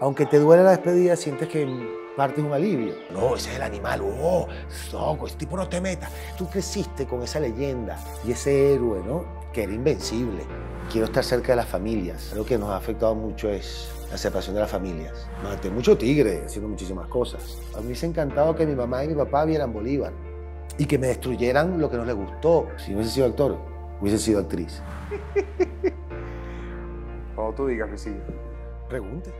aunque te duele la despedida, sientes que parte es un alivio. No, ese es el animal, oh, soco, ese tipo no te meta. Tú creciste con esa leyenda y ese héroe, ¿no? Que era invencible. Quiero estar cerca de las familias. Lo que nos ha afectado mucho es la separación de las familias. Maté mucho tigre haciendo muchísimas cosas. A mí me hubiese encantado que mi mamá y mi papá vieran Bolívar y que me destruyeran lo que no les gustó. Si no hubiese sido actor, hubiese sido actriz. Cuando tú digas que sí. Pregunte.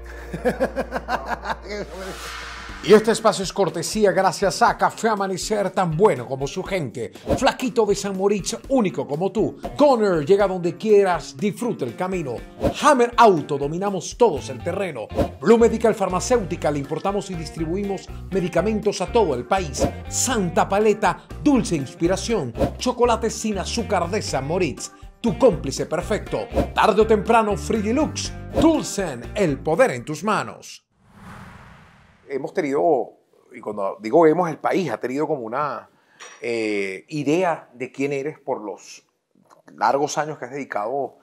Y este espacio es cortesía gracias a Café Amanecer, tan bueno como su gente. Flaquito de San Moritz, único como tú. Goner, llega donde quieras, disfruta el camino. Hammer Auto, dominamos todos el terreno. Blue Medical Farmacéutica, le importamos y distribuimos medicamentos a todo el país. Santa Paleta, dulce inspiración. Chocolate sin azúcar de San Moritz tu cómplice perfecto. Tarde o temprano, Frigilux, dulcen el poder en tus manos. Hemos tenido, y cuando digo hemos, el país ha tenido como una eh, idea de quién eres por los largos años que has dedicado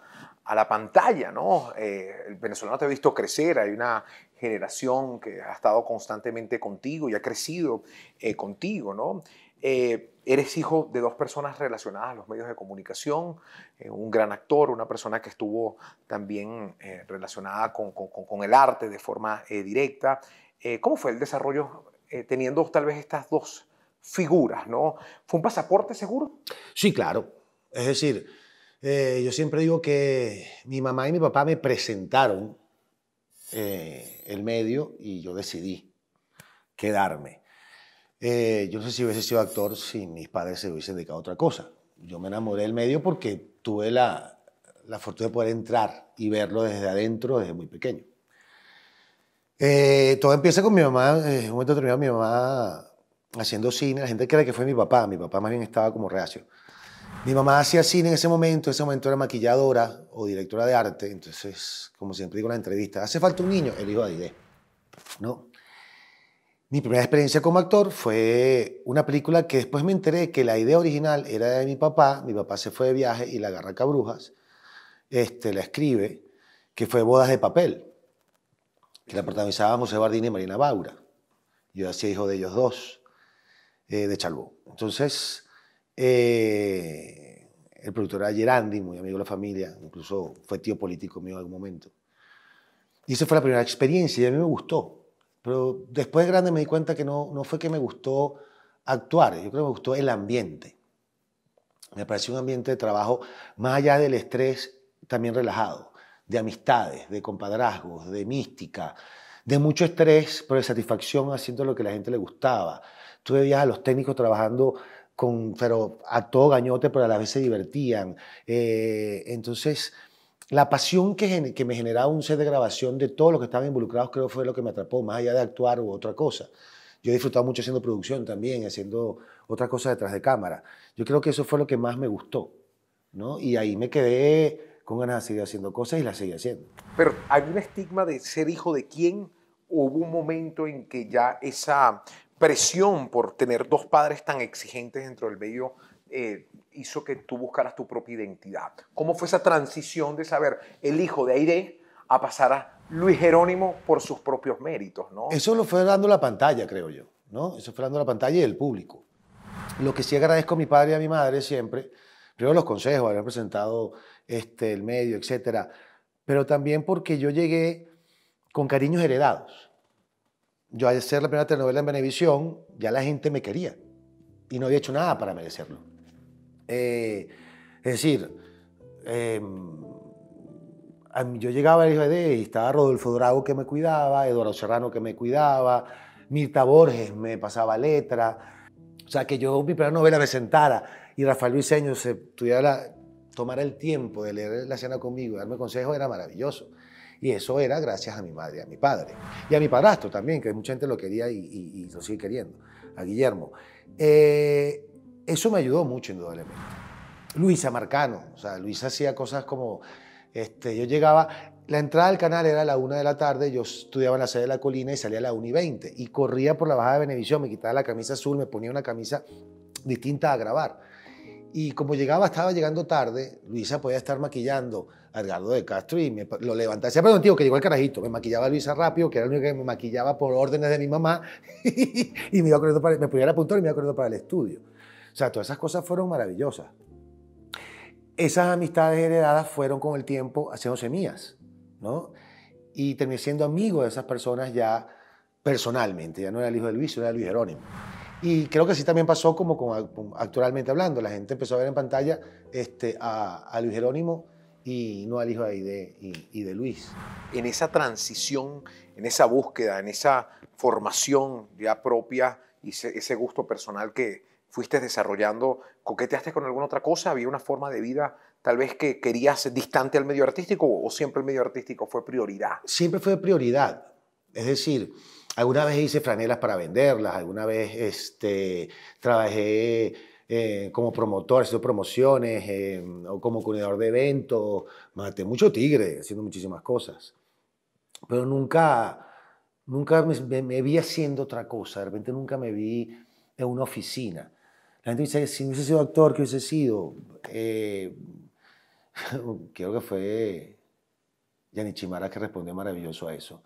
a la pantalla, ¿no? Eh, el venezolano te ha visto crecer, hay una generación que ha estado constantemente contigo y ha crecido eh, contigo, ¿no? Eh, eres hijo de dos personas relacionadas a los medios de comunicación, eh, un gran actor, una persona que estuvo también eh, relacionada con, el arte de forma directa. ¿Cómo fue el desarrollo teniendo tal vez estas dos figuras? ¿Fue un pasaporte seguro? Sí, claro. Es decir, yo siempre digo que mi mamá y mi papá me presentaron el medio y yo decidí quedarme. Eh, yo no sé si hubiese sido actor si mis padres se hubiesen dedicado a otra cosa. Yo me enamoré del medio porque tuve la, la fortuna de poder entrar y verlo desde adentro desde muy pequeño. Eh, todo empieza con mi mamá, eh, en un momento determinado mi mamá haciendo cine, la gente cree que fue mi papá, mi papá más bien estaba como reacio. Mi mamá hacía cine en ese momento, en ese momento era maquilladora o directora de arte, entonces, como siempre digo en la entrevista, hace falta un niño, el hijo de ¿no? Mi primera experiencia como actor fue una película que después me enteré que la idea original era de mi papá. Mi papá se fue de viaje y la agarra a este, la escribe, que fue Bodas de Papel, que la protagonizaban José Bardini y Marina Baura. Yo hacía hijo de ellos dos, eh, de Chalbó. Entonces, eh, el productor era Gerandi, muy amigo de la familia, incluso fue tío político mío en algún momento. Y esa fue la primera experiencia y a mí me gustó. Pero después grande me di cuenta que no, no fue que me gustó actuar, yo creo que me gustó el ambiente. Me pareció un ambiente de trabajo, más allá del estrés, también relajado, de amistades, de compadrazgos, de mística, de mucho estrés, pero de satisfacción haciendo lo que a la gente le gustaba. tuve días a los técnicos trabajando con, pero a todo gañote, pero a la vez se divertían. Eh, entonces, la pasión que, me generaba un set de grabación de todos los que estaban involucrados creo fue lo que me atrapó, más allá de actuar u otra cosa. Yo he disfrutado mucho haciendo producción también, haciendo otra cosa detrás de cámara. Yo creo que eso fue lo que más me gustó, ¿no? Y ahí me quedé con ganas de seguir haciendo cosas y las seguí haciendo. Pero ¿hay un estigma de ser hijo de quién? hubo un momento en que ya esa presión por tener dos padres tan exigentes dentro del medio eh, hizo que tú buscaras tu propia identidad? ¿Cómo fue esa transición de saber el hijo de Aire a pasar a Luis Jerónimo por sus propios méritos? ¿no? Eso lo fue dando la pantalla, creo yo. ¿no? Eso fue dando la pantalla y el público. Lo que sí agradezco a mi padre y a mi madre siempre, primero los consejos, haber presentado este, el medio, etcétera, pero también porque yo llegué con cariños heredados. Yo al hacer la primera telenovela en Venevisión, ya la gente me quería y no había hecho nada para merecerlo. Eh, es decir, em, yo llegaba al IBD y estaba Rodolfo Drago que me cuidaba, Eduardo Serrano que me cuidaba, Mirta Borges me pasaba letra. O sea, que yo mi primera novela me sentara y Rafael Luiseño se tuviera, tomara el tiempo de leer la cena conmigo y darme consejos era maravilloso. Y eso era gracias a mi madre, a mi padre. Y a mi padrastro también, que mucha gente lo quería y, y lo sigue queriendo, a Guillermo. Eh, eso me ayudó mucho, indudablemente. Luisa Marcano, o sea, Luisa hacía cosas como, este, yo llegaba, la entrada al canal era a la una de la tarde, yo estudiaba en la sede de la colina y salía a la 1 y 20 y corría por la bajada de Benevisión, me quitaba la camisa azul, me ponía una camisa distinta a grabar. Y como llegaba, estaba llegando tarde, Luisa podía estar maquillando a Edgardo de Castro y me, lo levantaba. Siempre se tío que llegó el carajito, me maquillaba Luisa rápido, que era el único que me maquillaba por órdenes de mi mamá, y me, iba corriendo para, me ponía la puntual y me iba corriendo para el estudio. O sea, todas esas cosas fueron maravillosas. Esas amistades heredadas fueron con el tiempo haciéndose mías, ¿no? Y terminé siendo amigo de esas personas ya personalmente, ya no era el hijo de Luis, era Luis Jerónimo. Y creo que así también pasó como actualmente hablando. La gente empezó a ver en pantalla este, a, Luis Jerónimo y no al hijo de y, de Luis. En esa transición, en esa búsqueda, en esa formación ya propia y ese gusto personal que, fuiste desarrollando, coqueteaste con alguna otra cosa, había una forma de vida tal vez que querías distante al medio artístico o siempre el medio artístico fue prioridad? Siempre fue prioridad. Es decir, alguna vez hice franelas para venderlas, alguna vez este, trabajé eh, como promotor, haciendo promociones em, o como coordinador de eventos, maté mucho tigre haciendo muchísimas cosas. Pero nunca, nunca me, me vi haciendo otra cosa, de repente nunca me vi en una oficina. La gente dice, si no hubiese sido actor, ¿qué hubiese sido? Eh, creo que fue Yanni Chimara que respondió maravilloso a eso.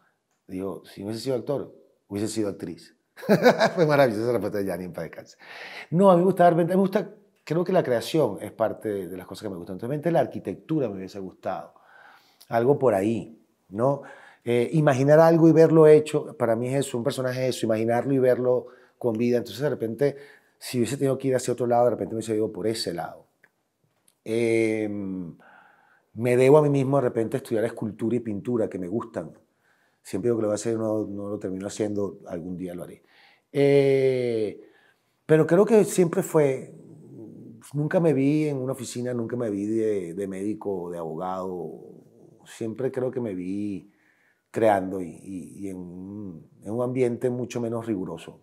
Digo, si no hubiese sido actor, hubiese sido actriz. fue maravillosa la respuesta de Yanni para descansar. No, a mí me gusta dar me gusta, creo que la creación es parte de, las cosas que me gustan. Realmente la arquitectura me hubiese gustado. Algo por ahí, ¿no? Eh, imaginar algo y verlo hecho, para mí es eso, un personaje eso, imaginarlo y verlo con vida. Entonces, de repente, si hubiese tenido que ir hacia otro lado, de repente me hubiese ido por ese lado. Em, me debo a mí mismo de repente estudiar escultura y pintura, que me gustan. Siempre digo que lo voy a hacer, no, lo termino haciendo, algún día lo haré. Eh, pero creo que siempre fue, nunca me vi en una oficina, nunca me vi de, médico, de abogado, siempre creo que me vi creando y, en un ambiente mucho menos riguroso.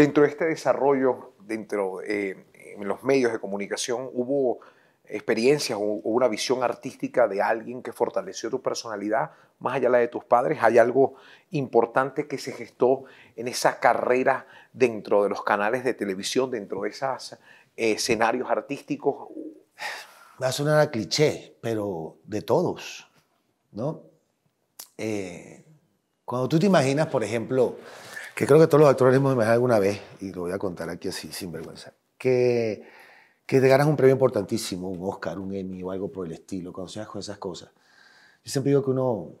Dentro de este desarrollo, dentro de eh, en los medios de comunicación, hubo experiencias o, una visión artística de alguien que fortaleció tu personalidad, más allá de la de tus padres, hay algo importante que se gestó en esa carrera dentro de los canales de televisión, dentro de esos eh, escenarios artísticos. Va a sonar a cliché, pero de todos, ¿no? Eh, cuando tú te imaginas, por ejemplo, que creo que todos los actores hemos imaginado alguna vez, y lo voy a contar aquí así, sin vergüenza, que, que te ganas un premio importantísimo, un Oscar, un Emmy o algo por el estilo, cuando seas con esas cosas. Yo siempre digo que uno,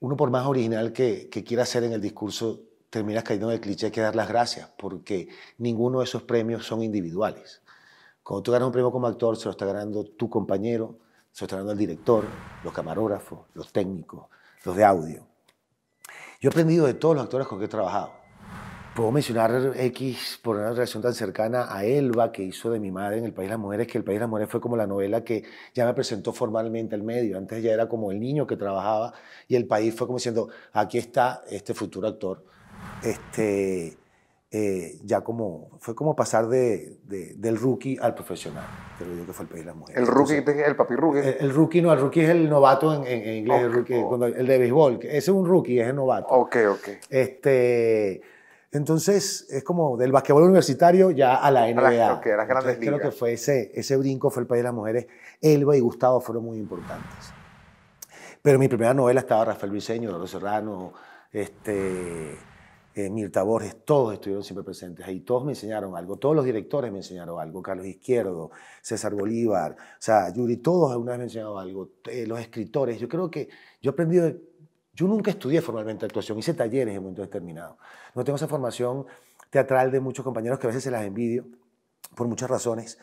uno por más original que, quiera ser en el discurso, terminas cayendo en el cliché que dar las gracias, porque ninguno de esos premios son individuales. Cuando tú ganas un premio como actor, se lo está ganando tu compañero, se lo está ganando el director, los camarógrafos, los técnicos, los de audio. Yo he aprendido de todos los actores con que he trabajado. Puedo mencionar X por una relación tan cercana a Elba que hizo de mi madre en El País de las Mujeres, que El País de las Mujeres fue como la novela que ya me presentó formalmente al medio. Antes ya era como el niño que trabajaba y El País fue como diciendo, aquí está este futuro actor. Este, eh, ya como, fue como pasar del rookie al profesional, creo yo que fue el país de las mujeres. ¿El rookie el papi rookie? El, rookie no, el rookie es el novato en, inglés, el, de béisbol, ese es un rookie, es el novato. Ok, ok. Este... Entonces, es como del basquetbol universitario ya a la NBA. A las, grandes ligas. Creo que fue ese, ese brinco, fue el país de las mujeres. Elba y Gustavo fueron muy importantes. Pero mi primera novela estaba Rafael Briseño, Loro Serrano, este, eh, Mirta Borges, todos estuvieron siempre presentes ahí, todos me enseñaron algo, todos los directores me enseñaron algo, Carlos Izquierdo, César Bolívar, o sea, Yuri, todos alguna vez me enseñaron algo, eh, los escritores, yo creo que yo he aprendido, yo nunca estudié formalmente actuación, hice talleres en momentos determinados, no tengo esa formación teatral de muchos compañeros que a veces se las envidio, por muchas razones,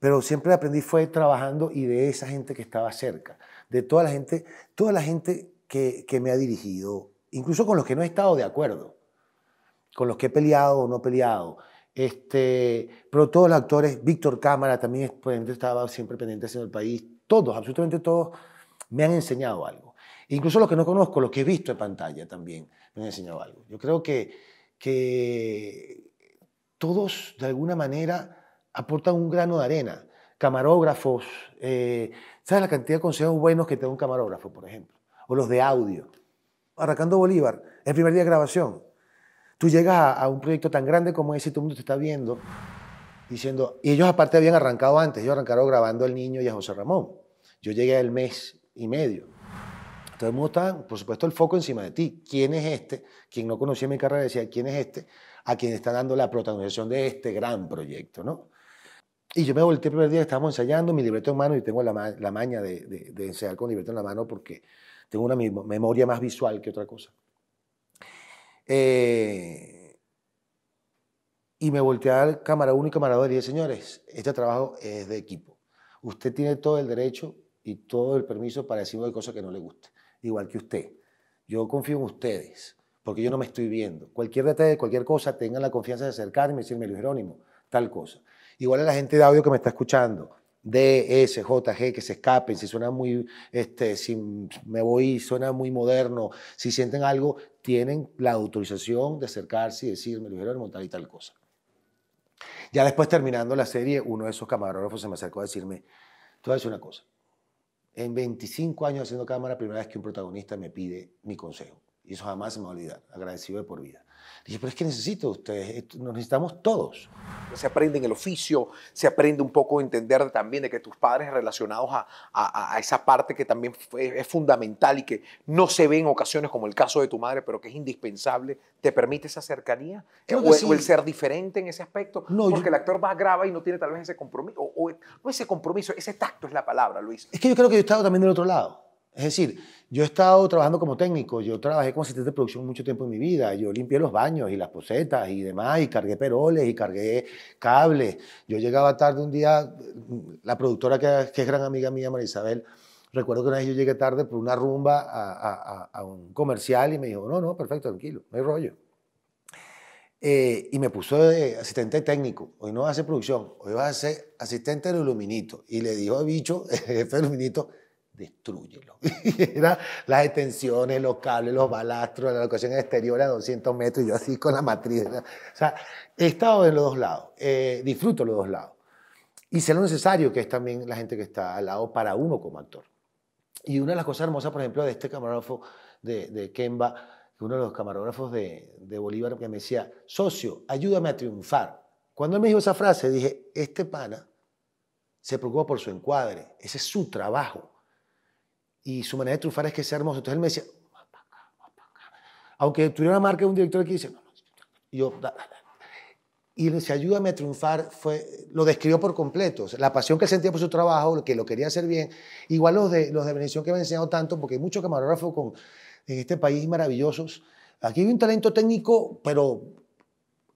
pero siempre aprendí fue trabajando y de esa gente que estaba cerca, de toda la gente, toda la gente que, que me ha dirigido, incluso con los que no he estado de acuerdo con los que he peleado o no peleado. Este, pero todos los actores, Víctor Cámara también estaba siempre pendiente haciendo el país, todos, absolutamente todos, me han enseñado algo. incluso los que no conozco, los que he visto en pantalla también, me han enseñado algo. Yo creo que, que todos, de alguna manera, aportan un grano de arena. Camarógrafos, eh, ¿sabes la cantidad de consejos buenos que te da un camarógrafo, por ejemplo? O los de audio. Arracando Bolívar, el primer día de grabación, tú llegas a, un proyecto tan grande como ese y todo el mundo te está viendo diciendo, y ellos aparte habían arrancado antes, ellos arrancaron grabando al niño y a José Ramón. Yo llegué al mes y medio. Todo el mundo está, por supuesto, el foco encima de ti. ¿Quién es este? Quien no conocía mi carrera decía, ¿quién es este? A quien está dando la protagonización de este gran proyecto, ¿no? Y yo me volteé el primer día, estábamos ensayando, mi libreto en mano, y tengo la, la maña de, de, de, ensayar con libreto en la mano porque tengo una memoria más visual que otra cosa. Eh, y me volteé al cámara 1 y cámara y señores, este trabajo es de equipo. Usted tiene todo el derecho y todo el permiso para decirme cosas que no le guste, igual que usted. Yo confío en ustedes, porque yo no me estoy viendo. Cualquier detalle, cualquier cosa, tengan la confianza de acercarme y decirme, Luis Jerónimo, tal cosa. Igual a la gente de audio que me está escuchando, e G, que se escapen, si suena muy, este, si me voy, suena muy moderno, si sienten algo, tienen la autorización de acercarse y decirme, lo quiero montar y tal cosa. Ya después terminando la serie, uno de esos camarógrafos se me acercó a decirme, tú voy a decir una cosa, en 25 años haciendo cámara, primera vez que un protagonista me pide mi consejo, y eso jamás se me va a olvidar, agradecido de por vida. Dice, pero es que necesito ustedes, eh, nos necesitamos todos. Se aprende en el oficio, se aprende un poco a entender también de que tus padres relacionados a, a, esa parte que también es, fundamental y que no se ve en ocasiones como el caso de tu madre, pero que es indispensable, ¿te permite esa cercanía? o, el ser diferente en ese aspecto? porque el actor más graba y no tiene tal vez ese compromiso, no ese compromiso, ese tacto es la palabra, Luis. Es que yo creo que yo he estado también del otro lado. Es decir, yo he estado trabajando como técnico, yo trabajé como asistente de producción mucho tiempo en mi vida, yo limpié los baños y las posetas y demás, y cargué peroles y cargué cables. Yo llegaba tarde un día, mm, la productora que, es gran amiga mía, María Isabel, recuerdo que una vez yo llegué tarde por una rumba a, un comercial y me dijo, no, no, perfecto, tranquilo, no hay rollo. Eh, y me puso de asistente técnico. Hoy no va a hacer producción, hoy va a ser asistente de iluminito. Y le dijo a bicho, jefe del iluminito, destruyelo. Era las extensiones, los cables, los balastros, la locación exterior a 200 metros, y yo así con la matriz. O sea, he estado en los dos lados, eh, disfruto los dos lados. Y sé lo necesario que es también la gente que está al lado para uno como actor. Y una de las cosas hermosas, por ejemplo, de este camarógrafo de, de Kemba, uno de los camarógrafos de, de Bolívar, que me decía, socio, ayúdame a triunfar. Cuando él me dijo esa frase, dije, este pana se preocupa por su encuadre, ese es su trabajo y su manera de triunfar es que es hermoso. Entonces él me decía, aunque tuviera una marca, de un director que dice, no, no, yo, y él decía, ayúdame a triunfar, fue, lo describió por completo, la pasión que sentía por su trabajo, que lo quería hacer bien, igual los de, los de que me han enseñado tanto, porque hay muchos camarógrafos con, en este país maravillosos, aquí hay un talento técnico, pero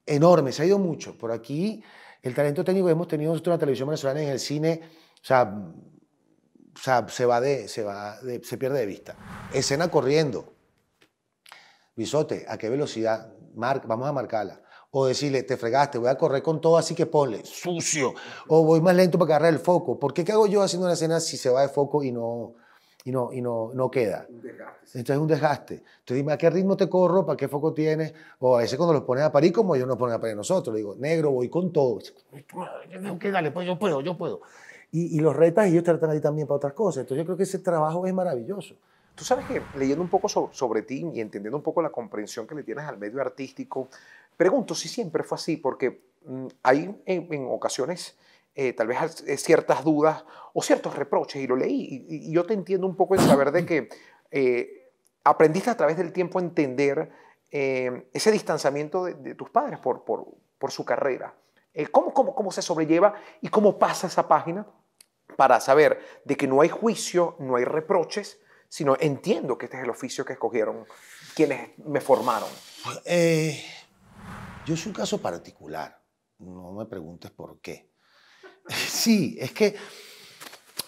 enorme, se ha ido mucho, por aquí el talento técnico que hemos tenido nosotros en la televisión venezolana en el cine, o sea, o sea, se, va de, se, va se pierde de vista. Escena corriendo. Bisote, ¿a qué velocidad? vamos a marcarla. O decirle, te fregaste, voy a correr con todo, así que ponle, sucio. O voy más lento para agarrar el foco. ¿Por qué, hago yo haciendo una escena si se va de foco y no, y no, y no, no queda. Entonces es un desgaste. Entonces dime, ¿a qué ritmo te corro? ¿Para qué foco tienes? O a veces cuando los pones a parir, como ellos nos ponen a parir nosotros, le digo, negro, voy con todo. Dale, pues yo puedo, yo puedo y, los retas y ellos te tratan ahí también para otras cosas. Entonces yo creo que ese trabajo es maravilloso. Tú sabes que leyendo un poco sobre, ti y entendiendo un poco la comprensión que le tienes al medio artístico, pregunto si siempre fue así, porque mm, hay en, ocasiones... Eh, tal vez eh, ciertas dudas o ciertos reproches, y lo leí, y, yo te entiendo un poco en saber de que eh, aprendiste a través del tiempo a entender ese distanciamiento de, tus padres por, por, por su carrera. ¿cómo, cómo, cómo se sobrelleva y cómo pasa esa página para saber de que no hay juicio, no hay reproches, sino entiendo que este es el oficio que escogieron quienes me formaron. Pues, eh, yo soy un caso particular, no me preguntes por qué. Sí, es que,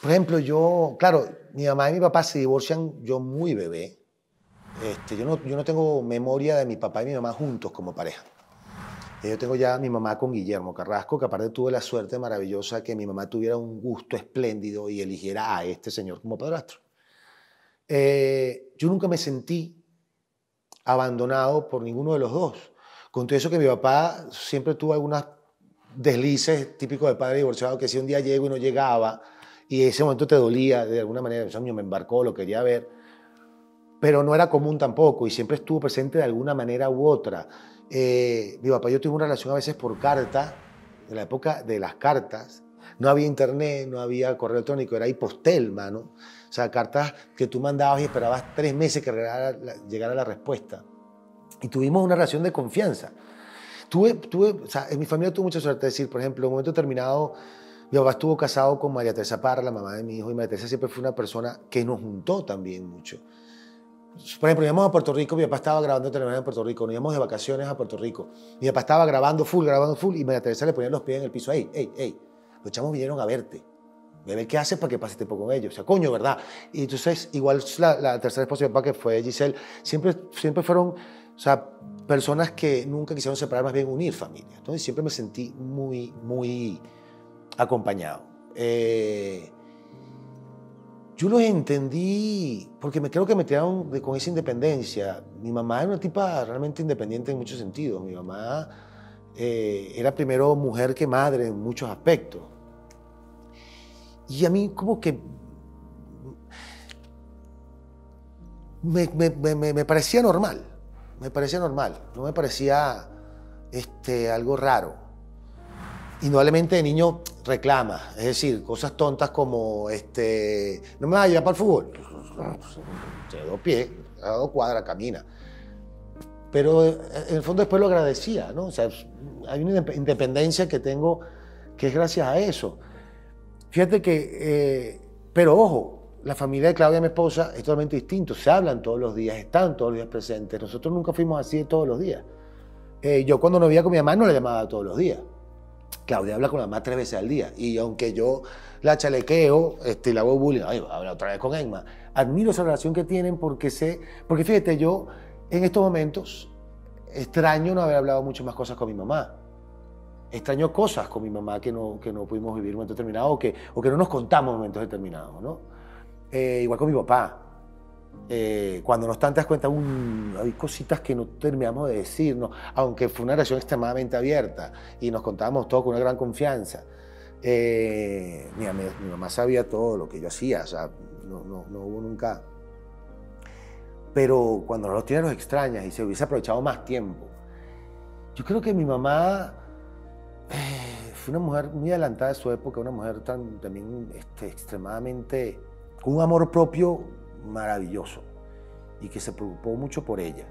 por ejemplo, yo, claro, mi mamá y mi papá se divorcian yo muy bebé. Este, yo, yo no tengo memoria de mi papá y mi mamá juntos como pareja. Yo tengo ya mi mamá con Guillermo Carrasco, que aparte tuve la suerte maravillosa que mi mamá tuviera un gusto espléndido y eligiera a este señor como padrastro. Eh, yo nunca me sentí abandonado por ninguno de los dos. Con todo eso que mi papá siempre tuvo algunas deslices típicos de padre divorciado, que si un día llego y no llegaba, y ese momento te dolía de alguna manera, ese sueño me embarcó, lo quería ver, pero no era común tampoco y siempre estuvo presente de alguna manera u otra. Eh, mi papá, yo tuvimos una relación a veces por carta, en la época de las cartas. No había internet, no había correo electrónico, era ahí mano. O sea, cartas que tú mandabas y esperabas tres meses que llegara la, respuesta. Y tuvimos una relación de confianza. Tuve, tuve, o sea, en mi familia tuve mucha suerte. de decir, por ejemplo, en un momento terminado, mi papá estuvo casado con María Teresa Parra, la mamá de mi hijo, y María Teresa siempre fue una persona que nos juntó también mucho. Por ejemplo, íbamos a Puerto Rico, mi papá estaba grabando televisión en Puerto Rico, nos íbamos de vacaciones a Puerto Rico. Mi papá estaba grabando full, grabando full, y me Teresa le ponía los pies en el piso. ¡Ey, ey, ey! Los chamos vinieron a verte. Bebé, qué haces para que pases tiempo con ellos. O sea, coño, ¿verdad? Y entonces, igual la, tercera esposa de mi papá, que fue Giselle, siempre, siempre fueron, o sea, personas que nunca quisieron separar, más bien unir familia. Entonces, siempre me sentí muy, muy acompañado. Eh, yo los entendí porque me creo que me tiraron con esa independencia. Mi mamá era una tipa realmente independiente en muchos sentidos. Mi mamá eh, era primero mujer que madre en muchos aspectos. Y a mí como que me, me parecía normal, me parecía normal, no me parecía este, algo raro indudablemente de niño reclama, es decir, cosas tontas como, este, no me vas a llevar para el fútbol. Te dos pies, da dos cuadras, camina. Pero eh, en el fondo después lo agradecía, ¿no? O sea, hay una independencia que tengo que es gracias a eso. Fíjate que, eh, pero ojo, la familia de Claudia, mi esposa, es totalmente distinto. Se hablan todos los días, están todos los días presentes. Nosotros nunca fuimos así todos los días. Eh, yo cuando no vivía con mi mamá no le llamaba todos los días. Claudia habla con la mamá tres veces al día. Y aunque yo la chalequeo, este, la hago bullying, habla otra vez con Emma. Admiro esa relación que tienen porque sé, porque fíjate, yo en estos momentos extraño no haber hablado muchas más cosas con mi mamá. Extraño cosas con mi mamá que no, que no pudimos vivir en un momento determinado o que, o que no nos contamos en momentos determinados, ¿no? Eh, igual con mi papá. Eh, cuando nos están, cuenta, hay cositas que no terminamos de decirnos, aunque fue una relación extremadamente abierta y nos contábamos todo con una gran confianza. Eh, mi, mamá sabía todo lo que yo hacía, o sea, no, no, no hubo nunca. Pero cuando nos los tiene los extrañas y se hubiese aprovechado más tiempo. Yo creo que mi mamá eh, fue una mujer muy adelantada de su época, una mujer tan, también este, extremadamente, con un amor propio maravilloso y que se preocupó mucho por ella.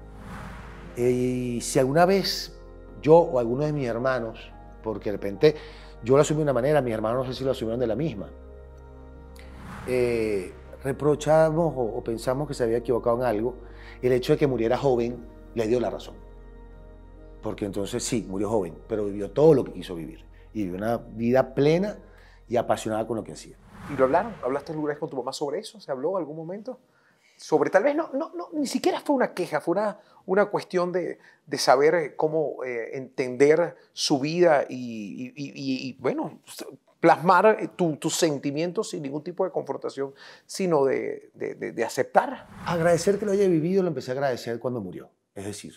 Eh, y si alguna vez yo o alguno de mis hermanos, porque de repente yo lo asumí de una manera, mis hermanos no sé si lo asumieron de la misma, eh, reprochamos o, o, pensamos que se había equivocado en algo, el hecho de que muriera joven le dio la razón. Porque entonces sí, murió joven, pero vivió todo lo que quiso vivir y vivió una vida plena y apasionada con lo que hacía. ¿Y lo hablaron? ¿Hablaste alguna vez con tu mamá sobre eso? ¿Se habló algún momento? Sobre, tal vez no, no, ni siquiera fue una queja, fue una, cuestión de, saber eh, cómo eh, entender su vida y, bueno, plasmar eh, tus sentimientos sin ningún tipo de confrontación, sino de, de, aceptar. Agradecer que lo haya vivido lo empecé a agradecer cuando murió. Es decir,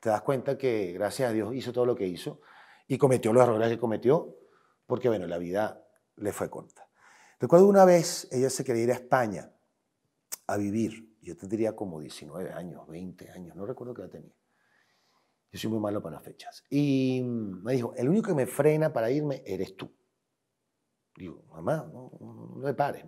te das cuenta que gracias a Dios hizo todo lo que hizo y cometió los errores que cometió, porque bueno, la vida le fue corta. Recuerdo una vez, ella se quería ir a España a vivir. Yo tendría como 19 años, 20 años, no recuerdo qué edad tenía. Yo soy muy malo para las fechas. Y me dijo, el único que me frena para irme eres tú. Digo, mamá, no, me pares.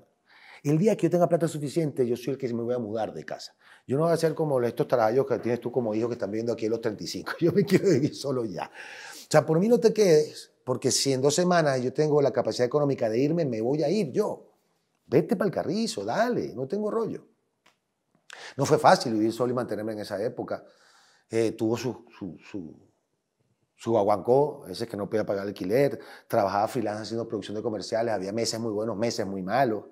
El día que yo tenga plata suficiente, yo soy el que me voy a mudar de casa. Yo no voy a hacer como estos trabajos que tienes tú como hijo que están viendo aquí a los 35. Yo me quiero vivir solo ya. O sea, por mí no te quedes, porque si en dos semanas yo tengo la capacidad económica de irme, me voy a ir yo. Vete para el carrizo, dale, no tengo rollo. No fue fácil vivir solo y mantenerme en esa época. Eh, tuvo su, su, su, su aguancó, ese que no podía pagar alquiler, trabajaba freelance haciendo producción de comerciales, había meses muy buenos, meses muy malos.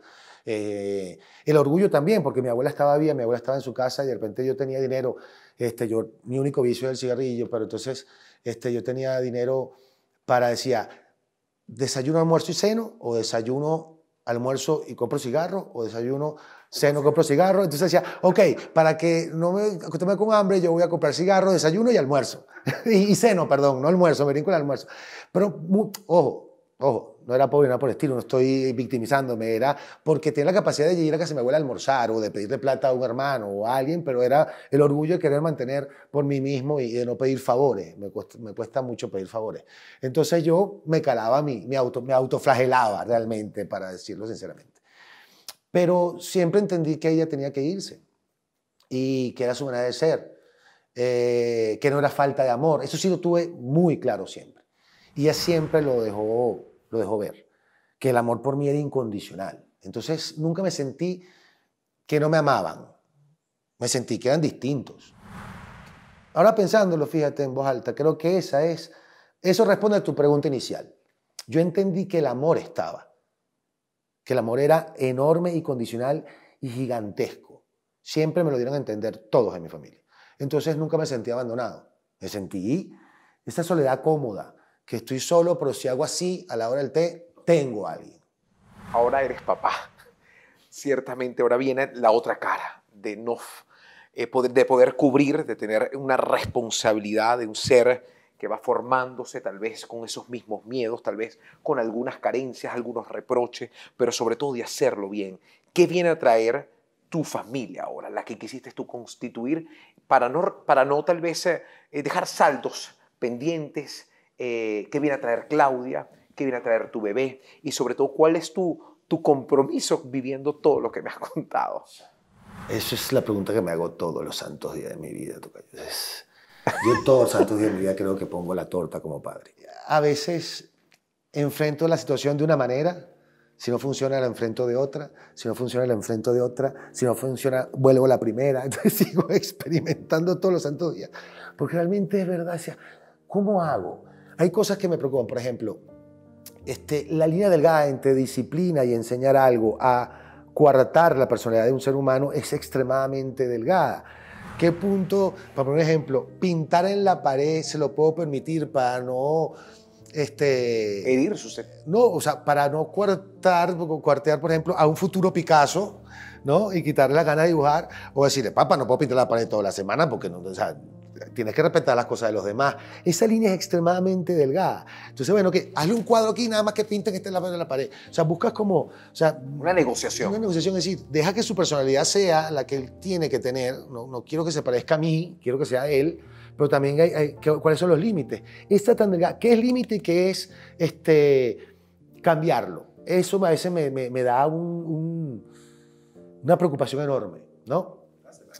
Eh, el orgullo también, porque mi abuela estaba viva, mi abuela estaba en su casa y de repente yo tenía dinero. Este, yo, mi único vicio era el cigarrillo, pero entonces este, yo tenía dinero para decía, desayuno, almuerzo y seno o desayuno, almuerzo y compro cigarro, o desayuno, ceno, compro cigarro. Entonces decía, ok, para que no me acostumbre con hambre, yo voy a comprar cigarro, desayuno y almuerzo. y, seno perdón, no almuerzo, me brinco el almuerzo. Pero, ojo, Ojo, no era pobre, por estilo, no estoy victimizándome, era porque tenía la capacidad de ir a casa de mi abuela a almorzar o de pedirle plata a un hermano o a alguien, pero era el orgullo de querer mantener por mí mismo y de no pedir favores. Me cuesta, mucho pedir favores. Entonces yo me calaba a mí, me, auto, me autoflagelaba realmente, para decirlo sinceramente. Pero siempre entendí que ella tenía que irse y que era su manera de ser, eh, que no era falta de amor. Eso sí lo tuve muy claro siempre. Y ella siempre lo dejó, lo dejó ver, que el amor por mí era incondicional. Entonces nunca me sentí que no me amaban, me sentí que eran distintos. Ahora pensándolo, fíjate en voz alta, creo que esa es, eso responde a tu pregunta inicial. Yo entendí que el amor estaba, que el amor era enorme y condicional y gigantesco. Siempre me lo dieron a entender todos en mi familia. Entonces nunca me sentí abandonado, me sentí esta soledad cómoda, que estoy solo, pero si hago así a la hora del té, tengo a alguien. Ahora eres papá. Ciertamente ahora viene la otra cara de no eh, poder, de poder cubrir, de tener una responsabilidad de un ser que va formándose tal vez con esos mismos miedos, tal vez con algunas carencias, algunos reproches, pero sobre todo de hacerlo bien. ¿Qué viene a traer tu familia ahora, la que quisiste tú constituir, para no, para no tal vez eh, dejar saltos pendientes, eh, qué viene a traer Claudia, qué viene a traer tu bebé y sobre todo cuál es tu, tu compromiso viviendo todo lo que me has contado. Esa es la pregunta que me hago todos los santos días de mi vida. yo todos los santos días de mi vida creo que pongo la torta como padre. A veces enfrento la situación de una manera, si no funciona la enfrento de otra, si no funciona la enfrento de otra, si no funciona vuelvo a la primera, entonces sigo experimentando todos los santos días. Porque realmente es verdad, sea, ¿cómo hago? Hay cosas que me preocupan, por ejemplo, este, la línea delgada entre disciplina y enseñar algo a cuartar la personalidad de un ser humano es extremadamente delgada. ¿Qué punto, por ejemplo, pintar en la pared se lo puedo permitir para no este, herir su ser. No, o sea, para no cuartar, cuartear, por ejemplo, a un futuro Picasso, ¿no? Y quitarle la gana de dibujar, o decirle, papá, no puedo pintar la pared toda la semana porque no, o sea, tienes que respetar las cosas de los demás. Esa línea es extremadamente delgada. Entonces, bueno, que hazle un cuadro aquí nada más que pinten este lado de la pared. O sea, buscas como, o sea, una negociación. Una negociación es decir, deja que su personalidad sea la que él tiene que tener. No, quiero que se parezca a mí, quiero que sea él. Pero también cuáles son los límites. Esta tan delgada, ¿qué es límite y qué es este, cambiarlo? Eso a veces me, da un, una preocupación enorme, ¿no?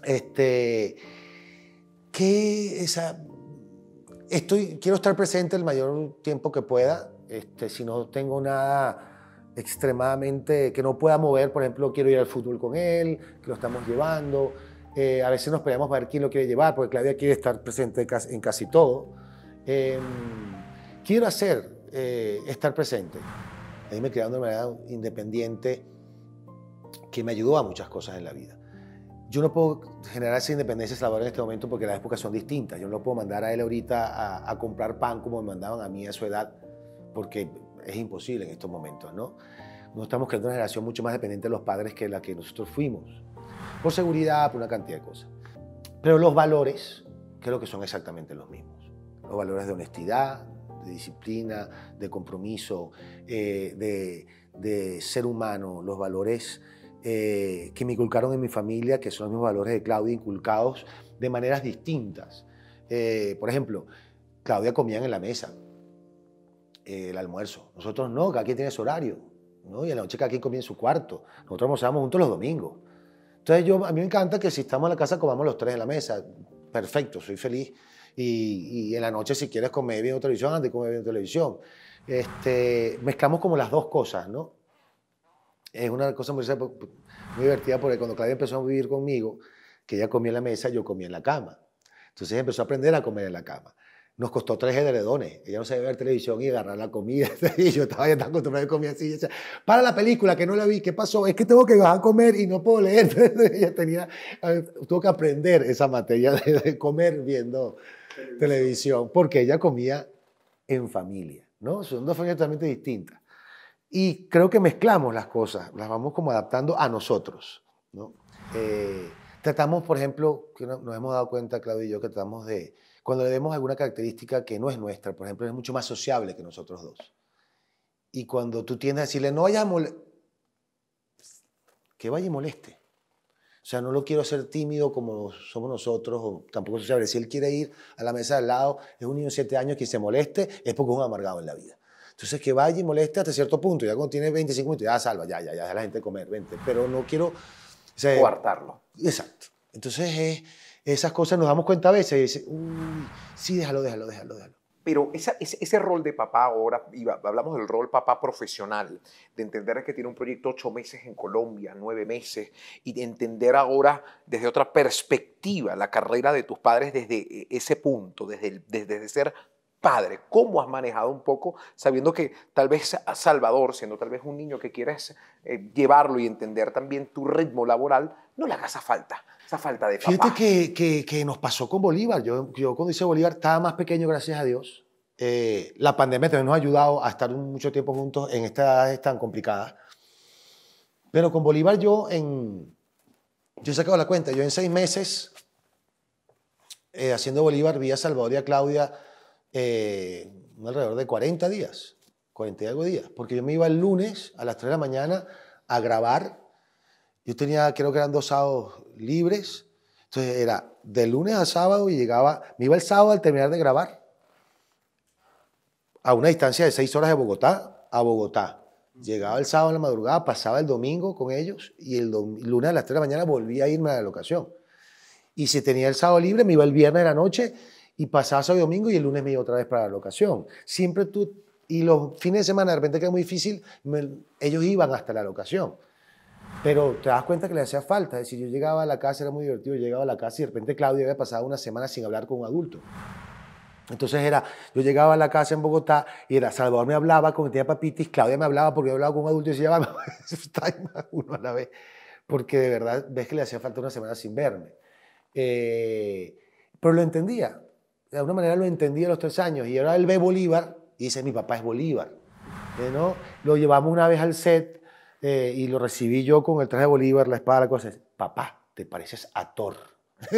Este, esa, estoy, quiero estar presente el mayor tiempo que pueda. Este, si no tengo nada extremadamente que no pueda mover, por ejemplo, quiero ir al fútbol con él, que lo estamos llevando. Eh, a veces nos peleamos para ver quién lo quiere llevar, porque Claudia quiere estar presente en casi todo. Em, quiero hacer, eh, estar presente. Ahí me crearon de manera independiente que me ayudó a muchas cosas en la vida. Yo no puedo generar esa independencia salvadora en este momento porque las épocas son distintas. Yo no puedo mandar a él ahorita a, comprar pan como me mandaban a mí a su edad porque es imposible en estos momentos, ¿no? No estamos creando una generación mucho más dependiente de los padres que la que nosotros fuimos. Por seguridad, por una cantidad de cosas. Pero los valores creo que son exactamente los mismos. Los valores de honestidad, de disciplina, de compromiso, eh, de, de ser humano, los valores eh, que me inculcaron en mi familia, que son los mismos valores de Claudia, inculcados de maneras distintas. Eh, por ejemplo, Claudia comía en la mesa eh, el almuerzo. Nosotros no, cada quien tiene su horario. ¿no? Y en la noche cada quien comía en su cuarto. Nosotros almorzábamos juntos los domingos. Entonces yo, a mí me encanta que si estamos en la casa comamos los tres en la mesa. Perfecto, soy feliz. Y, en la noche si quieres comer bien televisión, antes comer bien televisión. Este, mezclamos como las dos cosas, ¿no? es una cosa muy, divertida porque cuando Claudia empezó a vivir conmigo, que ella comía en la mesa, yo comía en la cama. Entonces ella empezó a aprender a comer en la cama. Nos costó tres edredones. Ella no sabía ver televisión y agarrar la comida. Y yo estaba ya tan acostumbrado a comer así. para la película, que no la vi, ¿qué pasó? Es que tengo que bajar a comer y no puedo leer. ella tenía, eh, tuvo que aprender esa materia de comer viendo televisión. porque ella comía en familia, ¿no? Son dos familias totalmente distintas. Y creo que mezclamos las cosas, las vamos como adaptando a nosotros. ¿no? Eh, tratamos, por ejemplo, que nos hemos dado cuenta, Claudio y yo, que tratamos de, cuando le vemos alguna característica que no es nuestra, por ejemplo, es mucho más sociable que nosotros dos. Y cuando tú tienes a decirle, no vaya a molestar, que vaya y moleste. O sea, no lo quiero hacer tímido como somos nosotros, o tampoco sociable. Si él quiere ir a la mesa de al lado, es un niño de siete años que se moleste, es porque es un amargado en la vida. Entonces, que vaya y moleste hasta cierto punto. Ya cuando tiene 25 minutos, ya ah, salva, ya, ya, ya, la gente comer, vente. Pero no quiero... Coartarlo. Exacto. Entonces, esas cosas nos damos cuenta a veces y dice, uy, sí, déjalo, déjalo, déjalo, déjalo. Pero esa, ese, ese, rol de papá ahora, y hablamos del rol papá profesional, de entender que tiene un proyecto ocho meses en Colombia, nueve meses, y de entender ahora desde otra perspectiva la carrera de tus padres desde eh, ese punto, desde, desde ser padre? ¿Cómo has manejado un poco sabiendo que tal vez a Salvador, siendo tal vez un niño que quieres eh, llevarlo y entender también tu ritmo laboral, no le hagas falta, esa falta de papá? Fíjate que, nos pasó con Bolívar. Yo, yo cuando hice Bolívar estaba más pequeño, gracias a Dios. Eh, la pandemia también nos ha ayudado a estar mucho tiempo juntos en estas edades tan complicadas. Pero con Bolívar yo en... Yo he sacado la cuenta, yo en seis meses eh, haciendo Bolívar vi a Salvador y a Claudia eh, alrededor de 40 días, 40 y algo días, porque yo me iba el lunes a las 3 de la mañana a grabar. Yo tenía, creo que eran dos sábados libres, entonces era de lunes a sábado y llegaba, me iba el sábado al terminar de grabar, a una distancia de 6 horas de Bogotá a Bogotá. Llegaba el sábado en la madrugada, pasaba el domingo con ellos y el lunes a las 3 de la mañana volvía a irme a la locación. Y si tenía el sábado libre, me iba el viernes de la noche y pasaba sábado y domingo y el lunes me iba otra vez para la locación. Siempre tú, y los fines de semana de repente que era muy difícil, ellos iban hasta la locación. Pero te das cuenta que le hacía falta. Es decir, yo llegaba a la casa, era muy divertido, llegaba a la casa y de repente Claudia había pasado una semana sin hablar con un adulto. Entonces era, yo llegaba a la casa en Bogotá y era, Salvador me hablaba, tenía papitis, Claudia me hablaba porque yo hablaba con un adulto y decía, vamos, uno a la vez. Porque de verdad ves que le hacía falta una semana sin verme. Eh, pero lo entendía, de alguna manera lo entendí a los tres años. Y ahora él ve Bolívar y dice, mi papá es Bolívar. Eh, ¿no? Lo llevamos una vez al set eh, y lo recibí yo con el traje de Bolívar, la espada, la cosa. Papá, te pareces a Thor.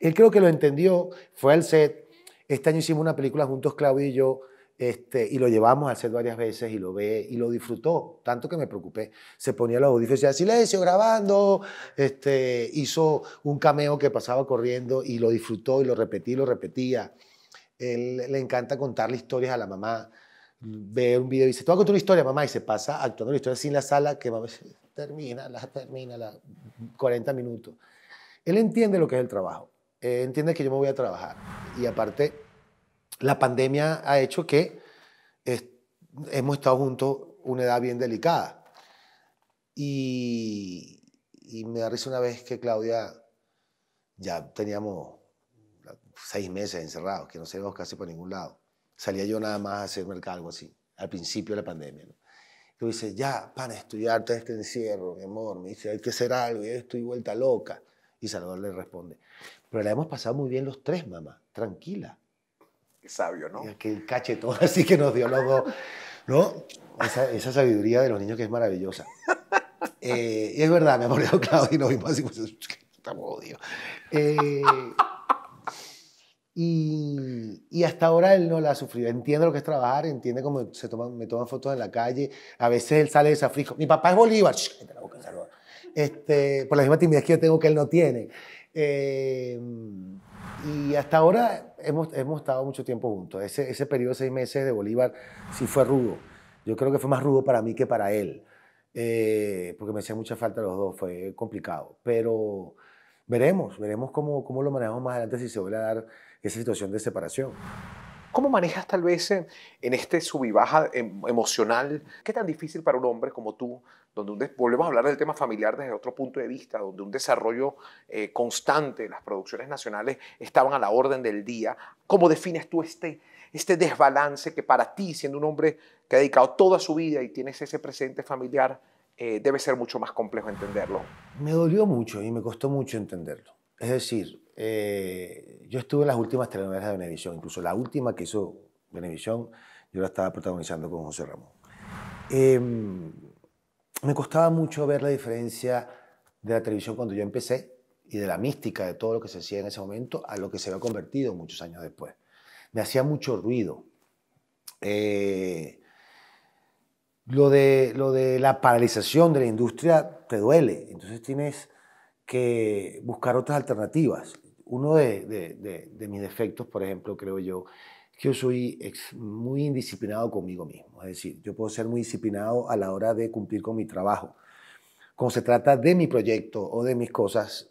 él creo que lo entendió, fue al set. Este año hicimos una película juntos, Claudio y yo, este, y lo llevamos a hacer varias veces y lo ve y lo disfrutó, tanto que me preocupé. Se ponía los audífonos y decía, silencio, grabando. Este, hizo un cameo que pasaba corriendo y lo disfrutó y lo repetí, lo repetía. Él le encanta contarle historias a la mamá. Ve un video y dice, te voy a contar una historia, mamá, y se pasa actuando la historia sin la sala que termina, la termina, las 40 minutos. Él entiende lo que es el trabajo. Eh, entiende que yo me voy a trabajar. Y aparte, la pandemia ha hecho que eh, hemos estado juntos una edad bien delicada. Y, me da risa una vez que Claudia, ya teníamos seis meses encerrados, que no salíamos casi por ningún lado. Salía yo nada más a hacer mercado, algo así, al principio de la pandemia. ¿no? dice, ya, para estudiarte este encierro, mi amor. Me dice, hay que hacer algo, y estoy vuelta loca. Y Salvador le responde, pero la hemos pasado muy bien los tres, mamá, tranquila sabio, ¿no? que el cachetón así que nos dio los dos, ¿no? Esa, esa, sabiduría de los niños que es maravillosa. Eh, y es verdad, me molido Claudio y nos vimos así, pues, estamos odio. Eh, y, y, hasta ahora él no la ha sufrido. Entiende lo que es trabajar, entiende cómo se me toman fotos en la calle. A veces él sale de desafrisco. Mi papá es Bolívar. la boca, este, por la misma timidez que yo tengo que él no tiene. Eh, y hasta ahora hemos, hemos estado mucho tiempo juntos. Ese, ese periodo de seis meses de Bolívar sí fue rudo. Yo creo que fue más rudo para mí que para él, eh, porque me hacía mucha falta los dos, fue complicado. Pero veremos, veremos cómo, lo manejamos más adelante si se vuelve a dar esa situación de separación. ¿Cómo manejas tal vez en, este sub em, emocional? ¿Qué tan difícil para un hombre como tú donde volvemos a hablar del tema familiar desde otro punto de vista, donde un desarrollo eh, constante las producciones nacionales estaban a la orden del día. ¿Cómo defines tú este, este desbalance que para ti, siendo un hombre que ha dedicado toda su vida y tienes ese presente familiar, eh, debe ser mucho más complejo entenderlo? Me dolió mucho y me costó mucho entenderlo. Es decir, eh, yo estuve en las últimas telenovelas de Venevisión, incluso la última que hizo Venevisión, yo la estaba protagonizando con José Ramón. Em, me costaba mucho ver la diferencia de la televisión cuando yo empecé y de la mística de todo lo que se hacía en ese momento a lo que se había convertido muchos años después. Me hacía mucho ruido. Eh, lo, de, lo de la paralización de la industria te duele, entonces tienes que buscar otras alternativas. Uno de, de mis defectos, por ejemplo, creo yo, yo soy muy indisciplinado conmigo mismo. Es decir, yo puedo ser muy disciplinado a la hora de cumplir con mi trabajo. Cuando se trata de mi proyecto o de mis cosas,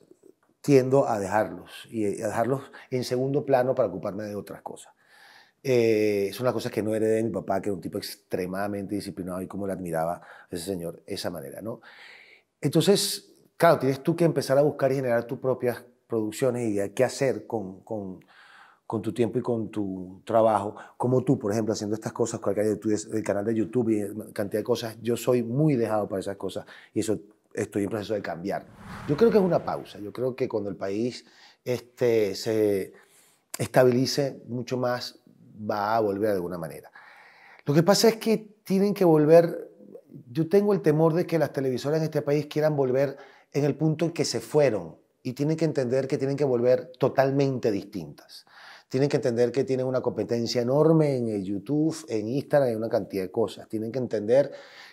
tiendo a dejarlos y eh, a dejarlos en segundo plano para ocuparme de otras cosas. Son eh, es una cosa que no heredé de mi papá, que era un tipo extremadamente disciplinado y como le admiraba a ese señor, esa manera, ¿no? Entonces, claro, tienes tú que empezar a buscar y generar tus propias producciones y qué hacer con, con con tu tiempo y con tu trabajo, como tú, por ejemplo, haciendo estas cosas cualquier el canal de YouTube y cantidad de cosas, yo soy muy dejado para esas cosas y eso estoy en proceso de cambiar. Yo creo que es una pausa, yo creo que cuando el país este, se estabilice mucho más, va a volver de alguna manera. Lo que pasa es que tienen que volver, yo tengo el temor de que las televisoras en este país quieran volver en el punto en que se fueron y tienen que entender que tienen que volver totalmente distintas. Tienen que entender que tienen una competencia enorme en YouTube, en Instagram, en una cantidad de cosas. Tienen que entender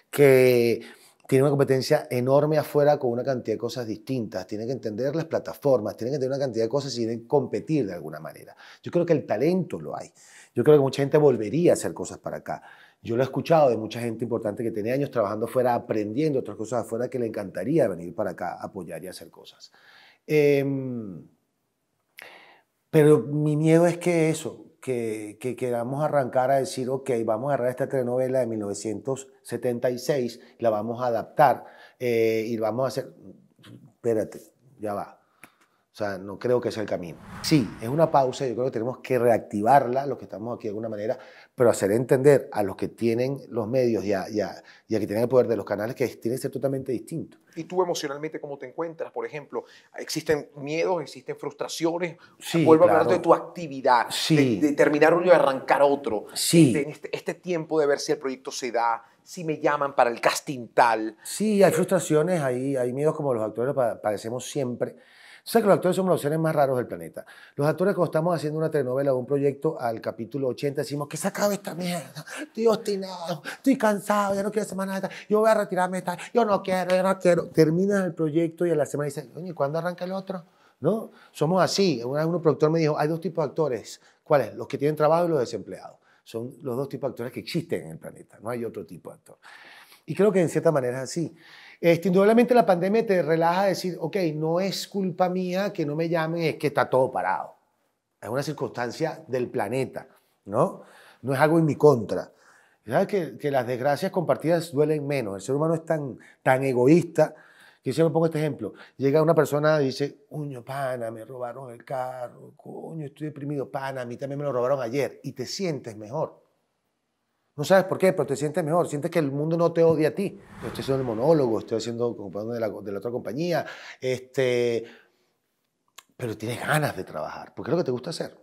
que tienen una competencia enorme afuera con una cantidad de cosas distintas. Tienen que entender las plataformas, tienen que tener una cantidad de cosas y tienen competir de alguna manera. Yo creo que el talento lo hay. Yo creo que mucha gente volvería a hacer cosas para acá. Yo lo he escuchado de mucha gente importante que tenía años trabajando afuera, aprendiendo otras cosas afuera, que le encantaría venir para acá, apoyar y hacer cosas. Eh, pero mi miedo es que eso, que, queramos arrancar a decir, ok, vamos a agarrar esta telenovela de 1976, la vamos a adaptar eh, y vamos a hacer... Espérate, ya va. O sea, no creo que sea el camino. Sí, es una pausa, yo creo que tenemos que reactivarla, los que estamos aquí de alguna manera, pero hacer entender a los que tienen los medios y a, y que tienen el poder de los canales que tiene que ser totalmente distinto y tú emocionalmente cómo te encuentras. Por ejemplo, existen miedos, existen frustraciones. Si Vuelvo a hablar de tu actividad, sí. de, terminar uno y arrancar otro. Sí. Este, este, este, tiempo de ver si el proyecto se da, si me llaman para el casting tal. Sí, hay frustraciones, hay, hay miedos como los actores padecemos siempre o sea que los actores somos los seres más raros del planeta. Los actores cuando estamos haciendo una telenovela o un proyecto al capítulo 80 decimos que se acabe esta mierda, estoy obstinado, estoy cansado, ya no quiero semana nada, yo voy a retirarme, esta, yo no quiero, yo no quiero. Terminas el proyecto y a la semana dices, oye, ¿cuándo arranca el otro? ¿No? Somos así. Una vez un productor me dijo, hay dos tipos de actores. ¿Cuáles? Los que tienen trabajo y los desempleados. Son los dos tipos de actores que existen en el planeta. No hay otro tipo de actor. Y creo que en cierta manera es así. Este, indudablemente la pandemia te relaja a decir, ok, no es culpa mía que no me llamen, es que está todo parado. Es una circunstancia del planeta, ¿no? No es algo en mi contra. ¿Sabes que, las desgracias compartidas duelen menos? El ser humano es tan, tan egoísta que siempre pongo este ejemplo. Llega una persona y dice, coño, pana, me robaron el carro, coño, estoy deprimido, pana, a mí también me lo robaron ayer. Y te sientes mejor. No sabes por qué, pero te sientes mejor, sientes que el mundo no te odia a ti. estoy haciendo el monólogo, estoy haciendo de la, de la otra compañía, este, pero tienes ganas de trabajar, porque es lo que te gusta hacer.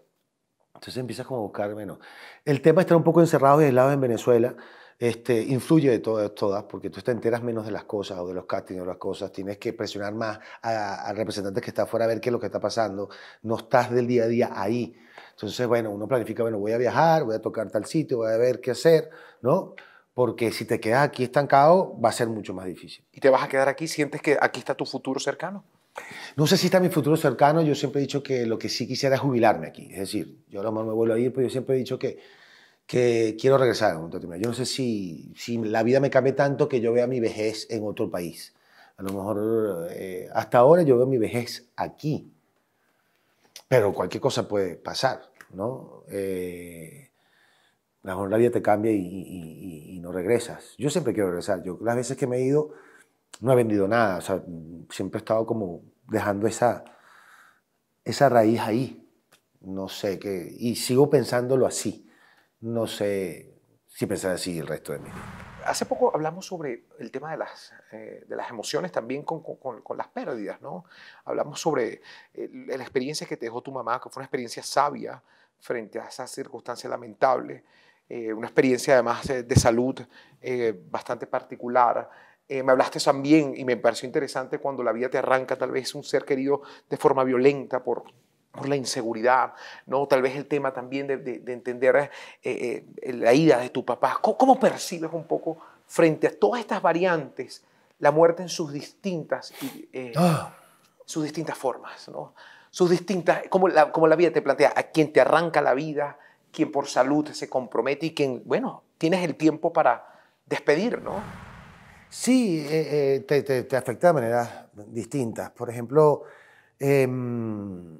Entonces empiezas como a buscar menos. El tema está un poco encerrado y aislado en Venezuela este, influye de todas, todas, porque tú te enteras menos de las cosas o de los castings o las cosas, tienes que presionar más al representante que está afuera a ver qué es lo que está pasando, no estás del día a día ahí. Entonces, bueno, uno planifica, bueno, voy a viajar, voy a tocar tal sitio, voy a ver qué hacer, ¿no? Porque si te quedas aquí estancado, va a ser mucho más difícil. ¿Y te vas a quedar aquí? ¿Sientes que aquí está tu futuro cercano? No sé si está mi futuro cercano, yo siempre he dicho que lo que sí quisiera es jubilarme aquí, es decir, yo lo no me vuelvo a ir, pero yo siempre he dicho que que quiero regresar un Yo no sé si, si la vida me cambie tanto que yo vea mi vejez en otro país. A lo mejor eh, hasta ahora yo veo mi vejez aquí, pero cualquier cosa puede pasar, ¿no? Eh, la vida te cambia y, y, no regresas. Yo siempre quiero regresar. Yo las veces que me he ido no he vendido nada, o sea, siempre he estado como dejando esa, esa raíz ahí. No sé qué, y sigo pensándolo así no sé si pensar así el resto de mí. Hace poco hablamos sobre el tema de las, eh, de las emociones también con, las pérdidas, ¿no? Hablamos sobre eh, la experiencia que te dejó tu mamá, que fue una experiencia sabia frente a esa circunstancia lamentable, eh, una experiencia además de salud bastante particular. me hablaste también y me pareció interesante cuando la vida te arranca tal vez un ser querido de forma violenta por por la inseguridad, ¿no? tal vez el tema también de, entender eh, eh, la ida de tu papá. ¿Cómo, percibes un poco frente a todas estas variantes la muerte en sus distintas, eh, ah. sus distintas formas? ¿no? Sus distintas, como la, como la vida te plantea, a quien te arranca la vida, quien por salud se compromete y quien, bueno, tienes el tiempo para despedir, ¿no? Sí, te, te, te, afecta de maneras distintas. Por ejemplo, em,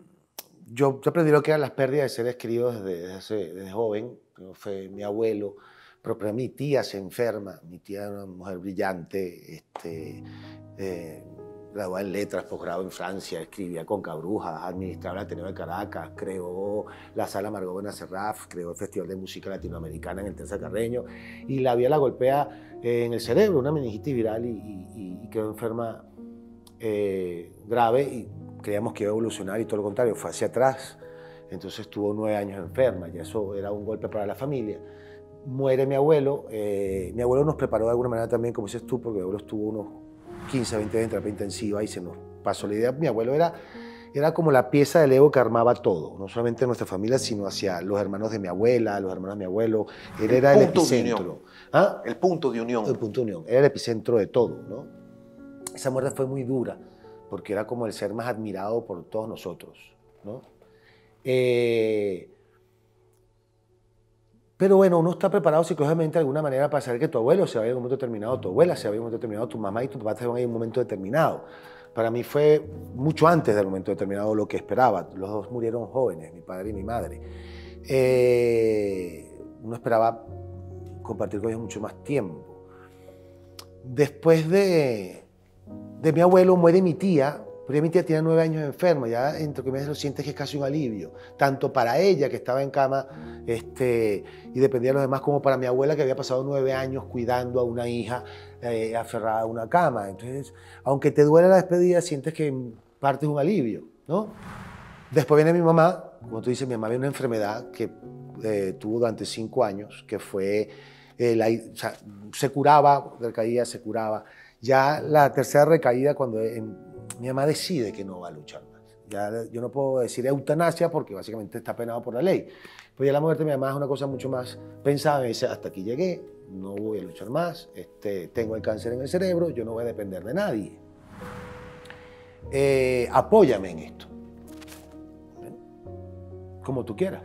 yo, aprendí lo que eran las pérdidas de seres queridos desde, desde, joven. Fue mi abuelo, pero, mi tía se enferma. Mi tía era una mujer brillante, este, eh, graduada en letras, posgrado en Francia, escribía con Cabrujas, administraba el Ateneo de Caracas, creó la Sala Margot Benacerraf, creó el Festival de Música Latinoamericana en el Tercer Carreño, y la vía la golpea eh, en el cerebro, una meningitis viral, y, quedó enferma eh, grave. Y, creíamos que iba a evolucionar y todo lo contrario, fue hacia atrás. Entonces estuvo nueve años enferma y eso era un golpe para la familia. Muere mi abuelo, eh, mi abuelo nos preparó de alguna manera también, como dices tú, porque mi abuelo estuvo unos 15, 20 días en terapia intensiva y se nos pasó la idea. Mi abuelo era, era como la pieza del ego que armaba todo, no solamente nuestra familia, sino hacia los hermanos de mi abuela, los hermanos de mi abuelo. Él era el epicentro. ¿Ah? El punto de unión. El punto de unión. Era el epicentro de todo. ¿no? Esa muerte fue muy dura porque era como el ser más admirado por todos nosotros. ¿no? Eh, pero bueno, uno está preparado psicológicamente de alguna manera para saber que tu abuelo se va a ir en un momento determinado, tu abuela se va a ir en un momento determinado, tu mamá y tu papá se van a ir en un momento determinado. Para mí fue mucho antes del momento determinado lo que esperaba. Los dos murieron jóvenes, mi padre y mi madre. Eh, uno esperaba compartir con ellos mucho más tiempo. Después de, de mi abuelo muere mi tía, porque mi tía tiene nueve años enferma, ya entre que me lo sientes que es casi un alivio, tanto para ella que estaba en cama este, y dependía de los demás, como para mi abuela que había pasado nueve años cuidando a una hija eh, aferrada a una cama. Entonces, aunque te duele la despedida, sientes que en parte es un alivio, ¿no? Después viene mi mamá, como tú dices, mi mamá había una enfermedad que eh, tuvo durante cinco años, que fue, eh, o sea, se curaba, recaía, se curaba ya la tercera recaída, cuando e, mi mamá decide que no va a luchar más. Ya, yo no puedo decir eutanasia porque básicamente está penado por la ley. Pues ya la muerte de mi mamá es una cosa mucho más pensada. Me dice, hasta aquí llegué, no voy a luchar más, este, tengo el cáncer en el cerebro, yo no voy a depender de nadie. Eh, apóyame en esto. Como tú quieras.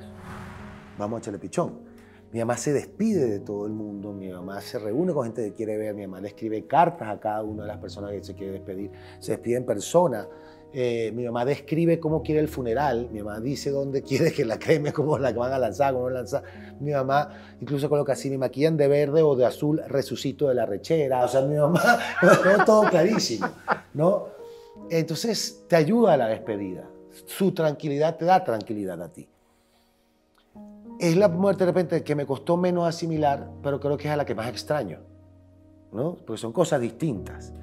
Vamos a echarle pichón. Mi mamá se despide de todo el mundo, mi mamá se reúne con gente que quiere ver, mi mamá le escribe cartas a cada una de las personas que se quiere despedir, se despide en persona. Eh, mi mamá describe cómo quiere el funeral, mi mamá dice dónde quiere que la creme, cómo la van a lanzar, cómo la lanzar. Mi mamá incluso coloca así, me maquillan de verde o de azul, resucito de la rechera. O sea, mi mamá, todo clarísimo, ¿no? Entonces, te ayuda a la despedida. Su tranquilidad te da tranquilidad a ti es la muerte de repente que me costó menos asimilar, pero creo que es la que más extraño, ¿no? Porque son cosas distintas.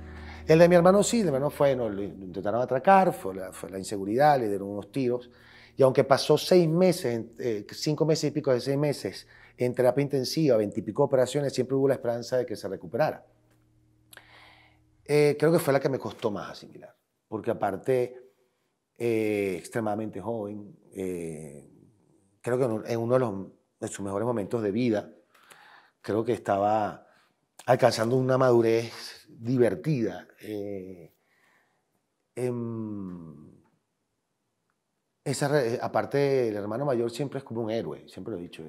El de mi hermano sí, de mi hermano fue, no, lo intentaron atracar, fue la, inseguridad, le dieron unos tiros. Y aunque pasó seis meses, eh, cinco meses y pico de seis meses en terapia intensiva, veintipico operaciones, siempre hubo la esperanza de que se recuperara. Eh, creo que fue la que me costó más asimilar, porque aparte, eh, extremadamente joven, creo que en uno de, sus mejores momentos de vida, creo que estaba alcanzando una madurez divertida. Eh, em, esa, eh, aparte, el hermano mayor siempre es como un héroe, siempre lo he dicho,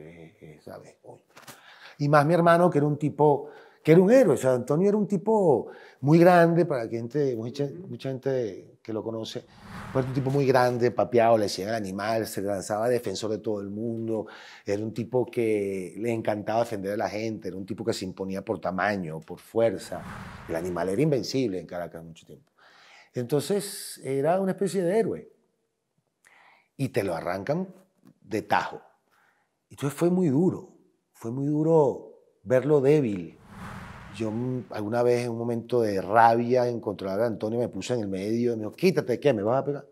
Y más mi hermano, que era un tipo que era un héroe. O sea, Antonio era un tipo muy grande, para gente, mucha, gente que lo conoce, fue un tipo muy grande, papeado, le decían el animal, se lanzaba defensor de todo el mundo, era un tipo que le encantaba defender a la gente, era un tipo que se imponía por tamaño, por fuerza. El animal era invencible en Caracas mucho tiempo. Entonces era una especie de héroe. Y te lo arrancan de tajo. Entonces fue muy duro, fue muy duro verlo débil, yo mm, alguna vez en un momento de rabia a Antonio me puse en el medio y me dijo, quítate, ¿qué? ¿Me vas a pegar?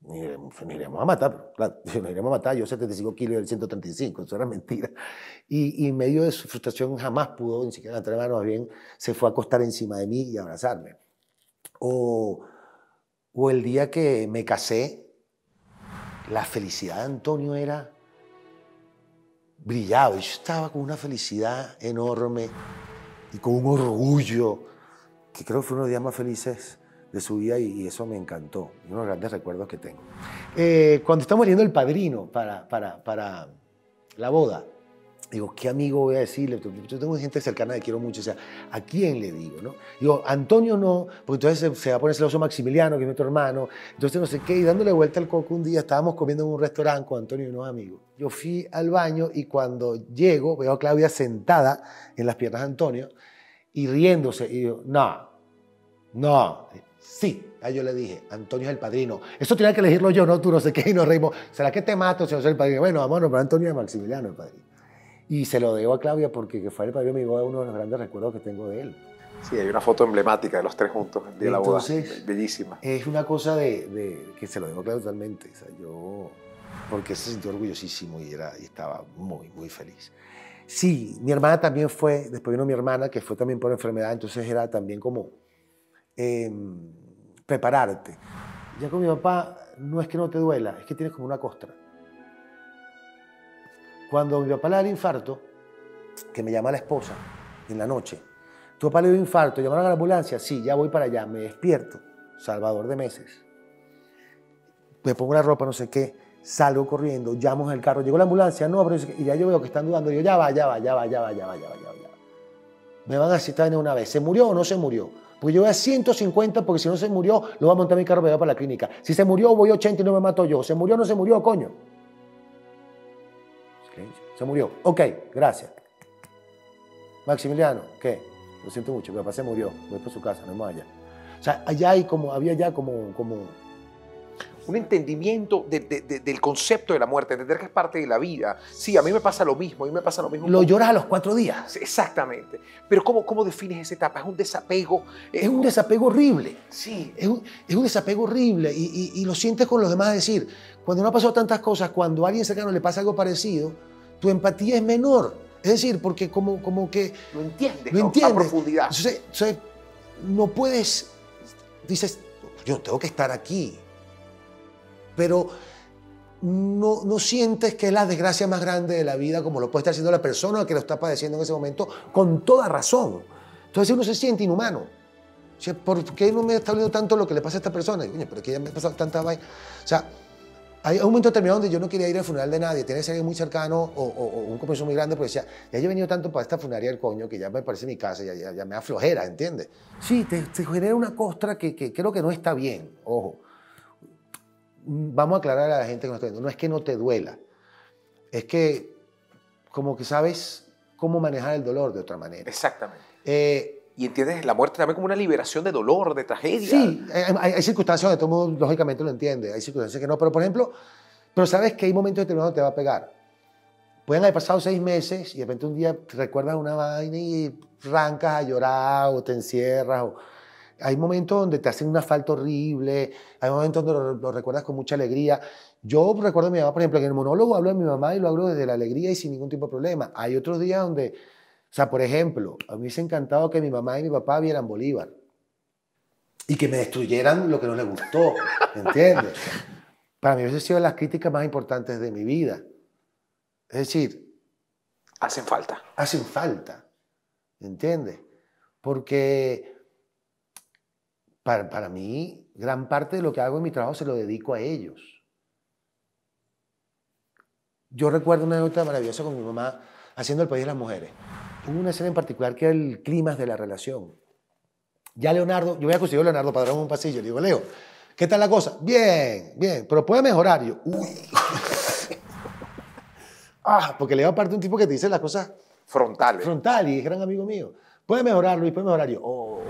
Nos iremos a matar, iremos a matar, yo 75 kilos y él 135, eso era mentira. Y, en medio de su frustración jamás pudo ni siquiera entrar mano, más bien se fue a acostar encima de mí y abrazarme. O, o el día que me casé, la felicidad de Antonio era brillaba. Yo estaba con una felicidad enorme y con un orgullo, que creo que fue uno de los días más felices de su vida y, eso me encantó, y uno de los grandes recuerdos que tengo. Eh, cuando estamos leyendo El Padrino para, para, para la boda, Digo, ¿qué amigo voy a decirle? Yo tengo gente cercana que quiero mucho, o sea, ¿a quién le digo? No? Digo, Antonio no, porque entonces se, va a poner celoso Maximiliano, que es otro hermano, entonces no sé qué, y dándole vuelta al coco un día, estábamos comiendo en un restaurante con Antonio y unos amigos. Yo fui al baño y cuando llego, veo a Claudia sentada en las piernas de Antonio y riéndose, y yo, no, no, sí. Ahí yo le dije, Antonio es el padrino. Eso tenía que elegirlo yo, no tú, no sé qué, y nos reímos. ¿Será que te mato si no soy el padrino? Bueno, vámonos, pero Antonio es Maximiliano el padrino. Y se lo debo a Claudia porque fue el padre amigo de uno de los grandes recuerdos que tengo de él. Sí, hay una foto emblemática de los tres juntos de la boda. Bellísima. Es una cosa de, que se lo debo a Claudia totalmente. O sea, yo, porque se sintió orgullosísimo y, era, y estaba muy, muy feliz. Sí, mi hermana también fue, después vino mi hermana, que fue también por enfermedad, entonces era también como em, prepararte. Ya con mi papá no es que no te duela, es que tienes como una costra. Cuando mi papá le el infarto, que me llama la esposa en la noche, tu papá le dio infarto, llamaron a la ambulancia, sí, ya voy para allá, me despierto, salvador de meses. Me pongo la ropa, no sé qué, salgo corriendo, llamo el carro, llegó la ambulancia, no, pero y ya yo veo que están dudando, Yo, ya va, ya va, ya va, ya va, ya va, ya va, ya va. Ya va. Me van a citar una vez, ¿se murió o no se murió? Porque yo voy a 150 porque si no se murió, lo voy a montar mi carro para para la clínica. Si se murió, voy a 80 y no me mato yo. ¿Se murió o no se murió, coño? Se murió. Ok, gracias. Maximiliano, ¿qué? Lo siento mucho, mi papá se murió. Voy por su casa, no más allá. O sea, allá hay como, había ya como, como... Un entendimiento del concepto de la muerte, entender que es parte de la vida. Sí, a mí me pasa lo mismo, a mí me pasa lo mismo. Lo lloras a los cuatro días. Exactamente. Pero ¿cómo, cómo defines esa etapa? ¿Es un desapego? Eh, es, un desapego horrible. Sí. Es un, desapego horrible y, y, lo sientes con los demás. Es decir, cuando no ha pasado tantas cosas, cuando a alguien cercano le pasa algo parecido, tu empatía es menor. Es decir, porque como, como que... Lo entiendes, lo ¿no? entiendes. a profundidad. no puedes... Dices, yo tengo que estar aquí. Pero no, no sientes que es la desgracia más grande de la vida como lo puede estar haciendo la persona que lo está padeciendo en ese momento con toda razón. Entonces uno se siente inhumano. O sea, ¿Por qué no me está viendo tanto lo que le pasa a esta persona? Y, Oye, pero que ya me ha pasado tanta vaina. O sea, hay un momento terminado donde yo no quería ir al funeral de nadie, Tiene que alguien muy cercano o, un compromiso muy grande, porque decía, ya yo he venido tanto para esta funeraria del coño que ya me parece mi casa, ya, ya, ya me aflojera, ¿entiendes? Sí, te, genera una costra que, creo que no está bien, ojo. Vamos a aclarar a la gente que nos está viendo, no es que no te duela, es que como que sabes cómo manejar el dolor de otra manera. Exactamente. Eh, y entiendes la muerte también como una liberación de dolor, de tragedia. Sí, hay, circunstancias donde todo mundo lógicamente lo entiende, hay circunstancias que no, pero por ejemplo, pero sabes que hay momentos determinados donde te va a pegar. Pueden haber pasado seis meses y de repente un día te recuerdas una vaina y arrancas a llorar o te encierras. O... Hay momentos donde te hacen un falta horrible, hay momentos donde lo, recuerdas con mucha alegría. Yo recuerdo a mi mamá, por ejemplo, que en el monólogo hablo de mi mamá y lo hablo desde la alegría y sin ningún tipo de problema. Hay otros días donde o sea, por ejemplo, a mí me hubiese encantado que mi mamá y mi papá vieran Bolívar y que me destruyeran lo que no les gustó, ¿entiendes? Para mí ha sido las críticas más importantes de mi vida. Es decir... Hacen falta. Hacen falta, ¿entiendes? Porque para, mí, gran parte de lo que hago en mi trabajo se lo dedico a ellos. Yo recuerdo una anécdota maravillosa con mi mamá haciendo el país de las mujeres una escena en particular que el clima de la relación. Ya Leonardo, yo a conseguido a Leonardo Padrón un pasillo, le digo, Leo, ¿qué tal la cosa? Bien, bien, pero puede mejorar. yo, ah, porque Leo aparte un tipo que te dice las cosas frontales. Frontal, y es gran amigo mío Puede mejorar, Luis, puede mejorar. Yo, oh.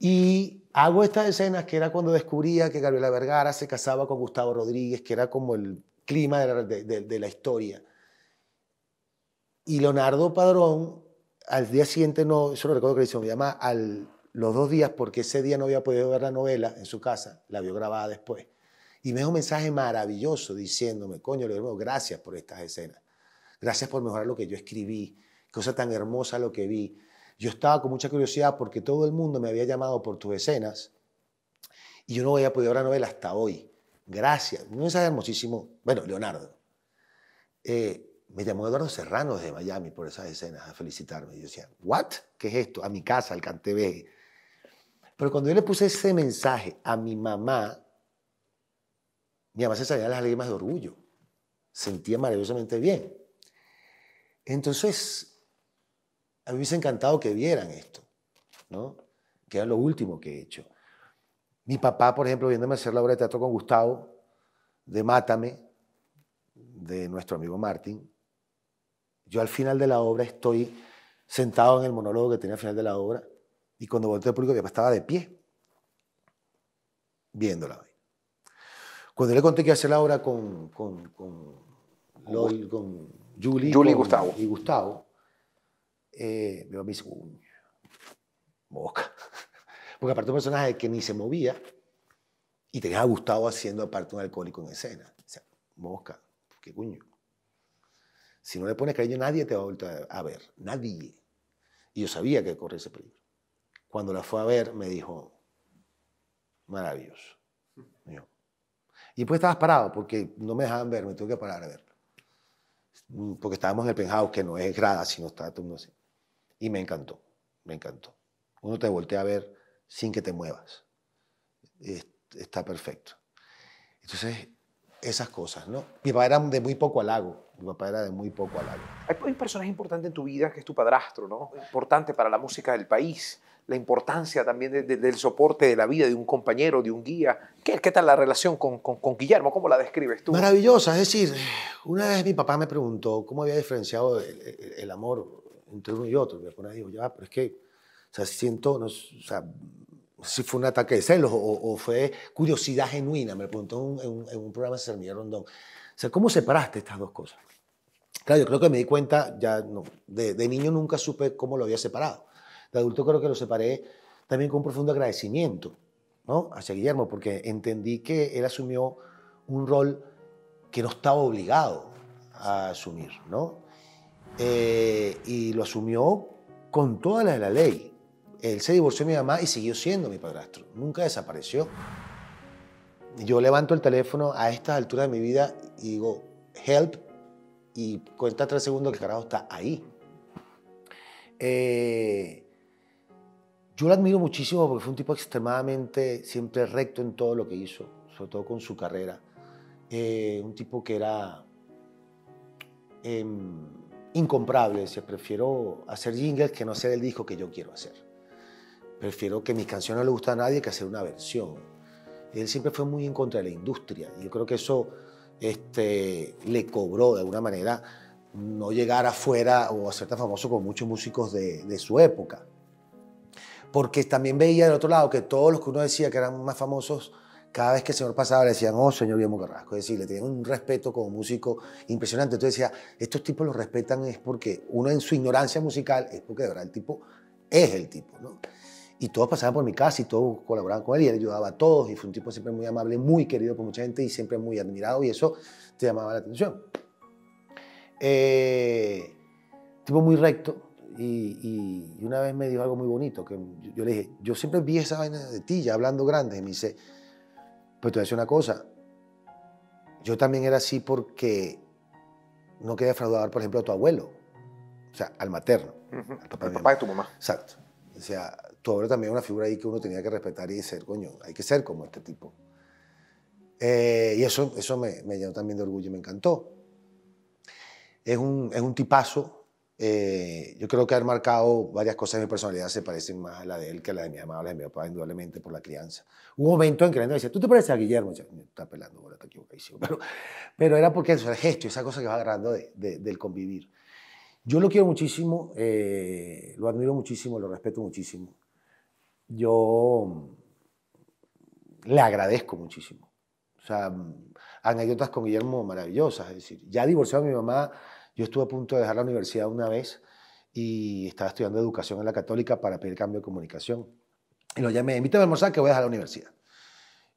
Y hago estas escenas que era cuando descubría que Gabriela Vergara se casaba con Gustavo Rodríguez, que era como el clima de la historia. Y Leonardo Padrón, al día siguiente, no, eso lo recuerdo que le hizo, me llama al, los dos días porque ese día no había podido ver la novela en su casa, la vio grabada después. Y me dio un mensaje maravilloso diciéndome, coño, le gracias por estas escenas, gracias por mejorar lo que yo escribí, cosa tan hermosa lo que vi. Yo estaba con mucha curiosidad porque todo el mundo me había llamado por tus escenas y yo no había podido ver la novela hasta hoy. Gracias. Un mensaje hermosísimo. Bueno, Leonardo. Eh, me llamó Eduardo Serrano desde Miami por esas escenas a felicitarme. Y yo decía, ¿what? ¿Qué es esto? A mi casa, al Cantebé. Pero cuando yo le puse ese mensaje a mi mamá, mi mamá se salía las lágrimas de orgullo. Sentía maravillosamente bien. Entonces, a mí me hubiese encantado que vieran esto, ¿no? Que era lo último que he hecho. Mi papá, por ejemplo, viéndome hacer la obra de teatro con Gustavo, de Mátame, de nuestro amigo Martín, yo al final de la obra estoy sentado en el monólogo que tenía al final de la obra y cuando volteé al público estaba de pie viéndola. Cuando le conté que hacer la obra con, con, con, Julie, y Gustavo, eh, me dice, uy, boca. Porque aparte un personaje que ni se movía y tenía a Gustavo haciendo aparte un alcohólico en escena. O sea, mosca, qué coño. Si no le pones cariño, nadie te va a volver a ver. Nadie. Y yo sabía que corría ese peligro. Cuando la fue a ver, me dijo, maravilloso. y pues estabas parado porque no me dejaban ver, me tuve que parar a ver. Porque estábamos en el penthouse, que no es grada, sino está todo así. Y me encantó, me encantó. Uno te voltea a ver sin que te muevas. Está perfecto. Entonces, esas cosas, ¿no? Mi papá era de muy poco halago. Mi papá era de muy poco al año. Hay un personaje importante en tu vida que es tu padrastro, ¿no? Importante para la música del país. La importancia también del soporte de la vida de un compañero, de un guía. ¿Qué, tal la relación con, con, Guillermo? ¿Cómo la describes tú? Maravillosa. Es decir, una vez mi papá me preguntó cómo había diferenciado el, amor entre uno y otro. Mi papá digo, ya, pero es que, o sea, siento, o sea, si fue un ataque de celos o, fue curiosidad genuina, me preguntó en, un programa de Sermilla Rondón. O sea, ¿cómo separaste estas dos cosas? yo creo que me di cuenta, ya de, niño nunca supe cómo lo había separado. De adulto creo que lo separé también con un profundo agradecimiento ¿no? hacia Guillermo, porque entendí que él asumió un rol que no estaba obligado a asumir, ¿no? Eh, y lo asumió con toda la de la ley. Él se divorció de mi mamá y siguió siendo mi padrastro. Nunca desapareció. Yo levanto el teléfono a estas alturas de mi vida y digo, help, y cuenta tres segundos que el carajo está ahí. Eh, yo lo admiro muchísimo porque fue un tipo extremadamente siempre recto en todo lo que hizo, sobre todo con su carrera. Eh, un tipo que era em, incomparable, decía, prefiero hacer jingles que no hacer el disco que yo quiero hacer. Prefiero que mis canciones no le gusten a nadie que hacer una versión. Él siempre fue muy en contra de la industria y yo creo que eso este, le cobró de alguna manera no llegar afuera o ser tan famoso como muchos músicos de, su época. Porque también veía del otro lado que todos los que uno decía que eran más famosos, cada vez que el señor pasaba le decían, oh, señor Guillermo Carrasco. Es decir, le tenían un respeto como músico impresionante. Entonces decía, estos tipos los respetan es porque uno en su ignorancia musical es porque de verdad el tipo es el tipo. ¿no? Y todos pasaban por mi casa y todos colaboraban con él y él ayudaba a todos. Y fue un tipo siempre muy amable, muy querido por mucha gente y siempre muy admirado. Y eso te llamaba la atención. Eh, tipo muy recto. Y, una vez me dijo algo muy bonito. que yo, le dije, yo siempre vi esa vaina de ti, ya hablando grande. Y me dice, pues te voy a decir una cosa. Yo también era así porque no quería fraudar, por ejemplo, a tu abuelo. O sea, al materno. al papá, el papá tu mamá. Exacto. O sea, tu ahora también es una figura ahí que uno tenía que respetar y ser, coño, hay que ser como este tipo. Eh, y eso, eso me, llenó también de orgullo y me encantó. Es un, es un tipazo. Eh, yo creo que ha marcado varias cosas de mi personalidad, se parecen más a la de él que a la de mi mamá a la de mi papá, indudablemente, por la crianza. Hubo un momento en que le decía, ¿tú te pareces a Guillermo? Yo, me está pelando, ahora está equivocadísimo. Pero, pero era porque eso, el gesto, esa cosa que va agarrando del convivir. Yo lo quiero muchísimo, eh, lo admiro muchísimo, lo respeto muchísimo. Yo mm, le agradezco muchísimo. O sea, mm, anécdotas con Guillermo maravillosas. Es decir, ya divorciado de mi mamá, yo estuve a punto de dejar la universidad una vez y estaba estudiando educación en la católica para pedir cambio de comunicación. Y lo llamé, invítame a almorzar que voy a dejar la universidad.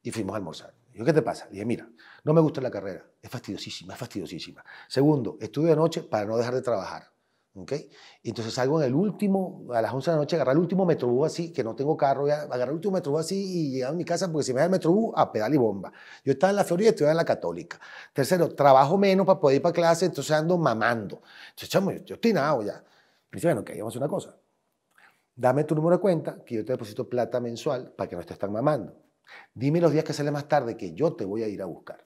Y fuimos a almorzar. Y yo, ¿qué te pasa? y dije, mira, no me gusta la carrera, es fastidiosísima, es fastidiosísima. Segundo, estudio de noche para no dejar de trabajar. ¿Okay? Entonces salgo en el último, a las 11 de la noche, agarrar el último metrobús así, que no tengo carro, ya, agarrar el último metrobús así y llegar a mi casa, porque si me da el metrobús, a pedal y bomba. Yo estaba en la Florida y en la Católica. Tercero, trabajo menos para poder ir para clase, entonces ando mamando. Entonces, chamo, yo, estoy nado ya. Me dice, bueno, ok, vamos a hacer una cosa. Dame tu número de cuenta, que yo te deposito plata mensual para que no estés tan mamando. Dime los días que sale más tarde que yo te voy a ir a buscar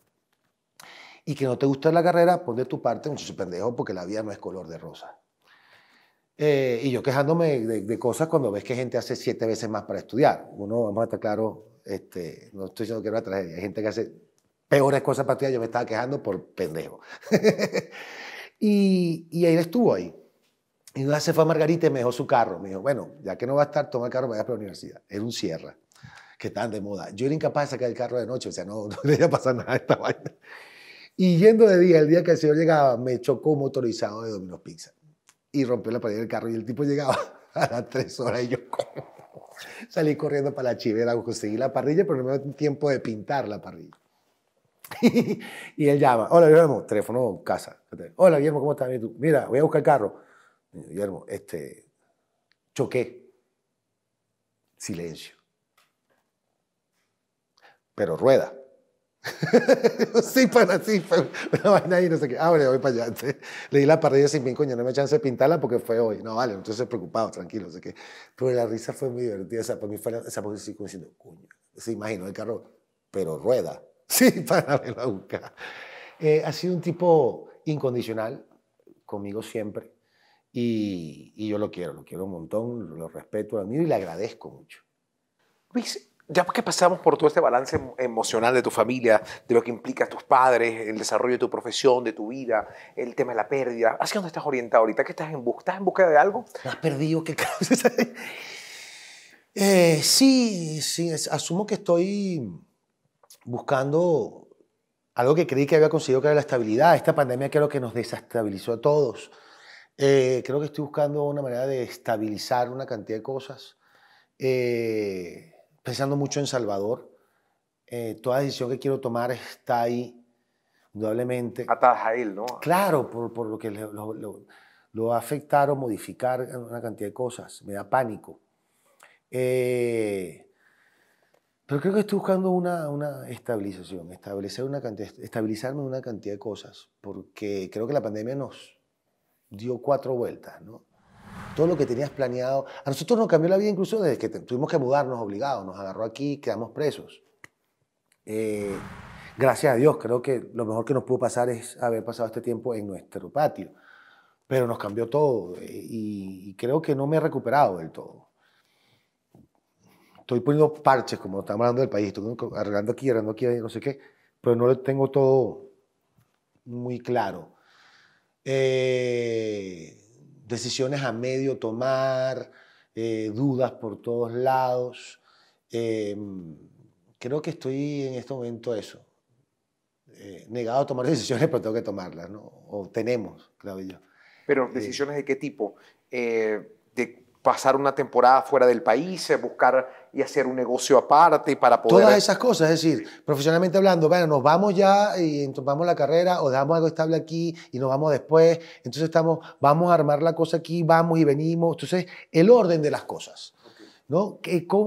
y que no te gusta la carrera, pon de tu parte, sus pendejo, porque la vida no es color de rosa. Eh, y yo quejándome de, cosas cuando ves que gente hace siete veces más para estudiar. Uno, vamos a estar claros, este, no estoy diciendo que era una tragedia, hay gente que hace peores cosas para estudiar, yo me estaba quejando por pendejo. y, ahí estuvo ahí. Y una se fue a Margarita y me dejó su carro. Me dijo, bueno, ya que no va a estar, toma el carro, vaya para la universidad. Era un Sierra, que tan de moda. Yo era incapaz de sacar el carro de noche, o sea, no, iba a pasar nada a esta vaina. Y yendo de día, el día que el señor llegaba, me chocó un motorizado de Domino's Pizza y rompió la parrilla del carro. Y el tipo llegaba a las tres horas y yo salí corriendo para la chivera, conseguí la parrilla, pero no me dio tiempo de pintar la parrilla. y él llama, hola Guillermo, teléfono casa. Hola Guillermo, ¿cómo estás? Mira, voy a buscar el carro. Guillermo, este, choqué. Silencio. Pero rueda. sí, para sí, una vaina ahí, no sé qué. Ah, voy para allá. Le di la parrilla sin mi coño, no me chance de pintarla porque fue hoy. No, vale, entonces preocupado, tranquilo, no sé Pero la risa fue muy divertida. esa para esa se imaginó el carro, pero rueda. Sí, para verlo eh, ha sido un tipo incondicional conmigo siempre. Y, yo lo quiero, lo quiero un montón, lo respeto a mí y le agradezco mucho. Luis, ya que pasamos por todo este balance emocional de tu familia, de lo que implica tus padres, el desarrollo de tu profesión, de tu vida, el tema de la pérdida, ¿hacia dónde estás orientado ahorita? ¿Qué estás en busca? en búsqueda de algo? ¿Has ah, perdido? ¿Qué eh, sí, sí, asumo que estoy buscando algo que creí que había conseguido, que era la estabilidad. Esta pandemia creo que nos desestabilizó a todos. Eh, creo que estoy buscando una manera de estabilizar una cantidad de cosas. Eh, pensando mucho en Salvador. Eh, toda decisión que quiero tomar está ahí, indudablemente. Ataja él, ¿no? Claro, por, por lo que lo, lo, va a afectar o modificar una cantidad de cosas. Me da pánico. Eh, pero creo que estoy buscando una, una estabilización, establecer una cantidad, estabilizarme en una cantidad de cosas, porque creo que la pandemia nos dio cuatro vueltas, ¿no? todo lo que tenías planeado. A nosotros nos cambió la vida incluso desde que tuvimos que mudarnos obligados, nos agarró aquí, quedamos presos. Eh, gracias a Dios, creo que lo mejor que nos pudo pasar es haber pasado este tiempo en nuestro patio, pero nos cambió todo eh, y, y creo que no me he recuperado del todo. Estoy poniendo parches, como estamos hablando del país, estoy arreglando aquí, arreglando aquí, no sé qué, pero no lo tengo todo muy claro. Eh, decisiones a medio tomar, eh, dudas por todos lados. Em, creo que estoy en este momento eso. Eh, negado a tomar decisiones, pero tengo que tomarlas, ¿no? O tenemos, claro yo. Pero eh. decisiones de qué tipo? de pasar una temporada fuera del país, buscar y hacer un negocio aparte para poder... Todas esas cosas, es decir, profesionalmente hablando, bueno, nos vamos ya y en la carrera o damos algo estable aquí y nos vamos después, entonces estamos, vamos a armar la cosa aquí, vamos y venimos, entonces el orden de las cosas, ¿no?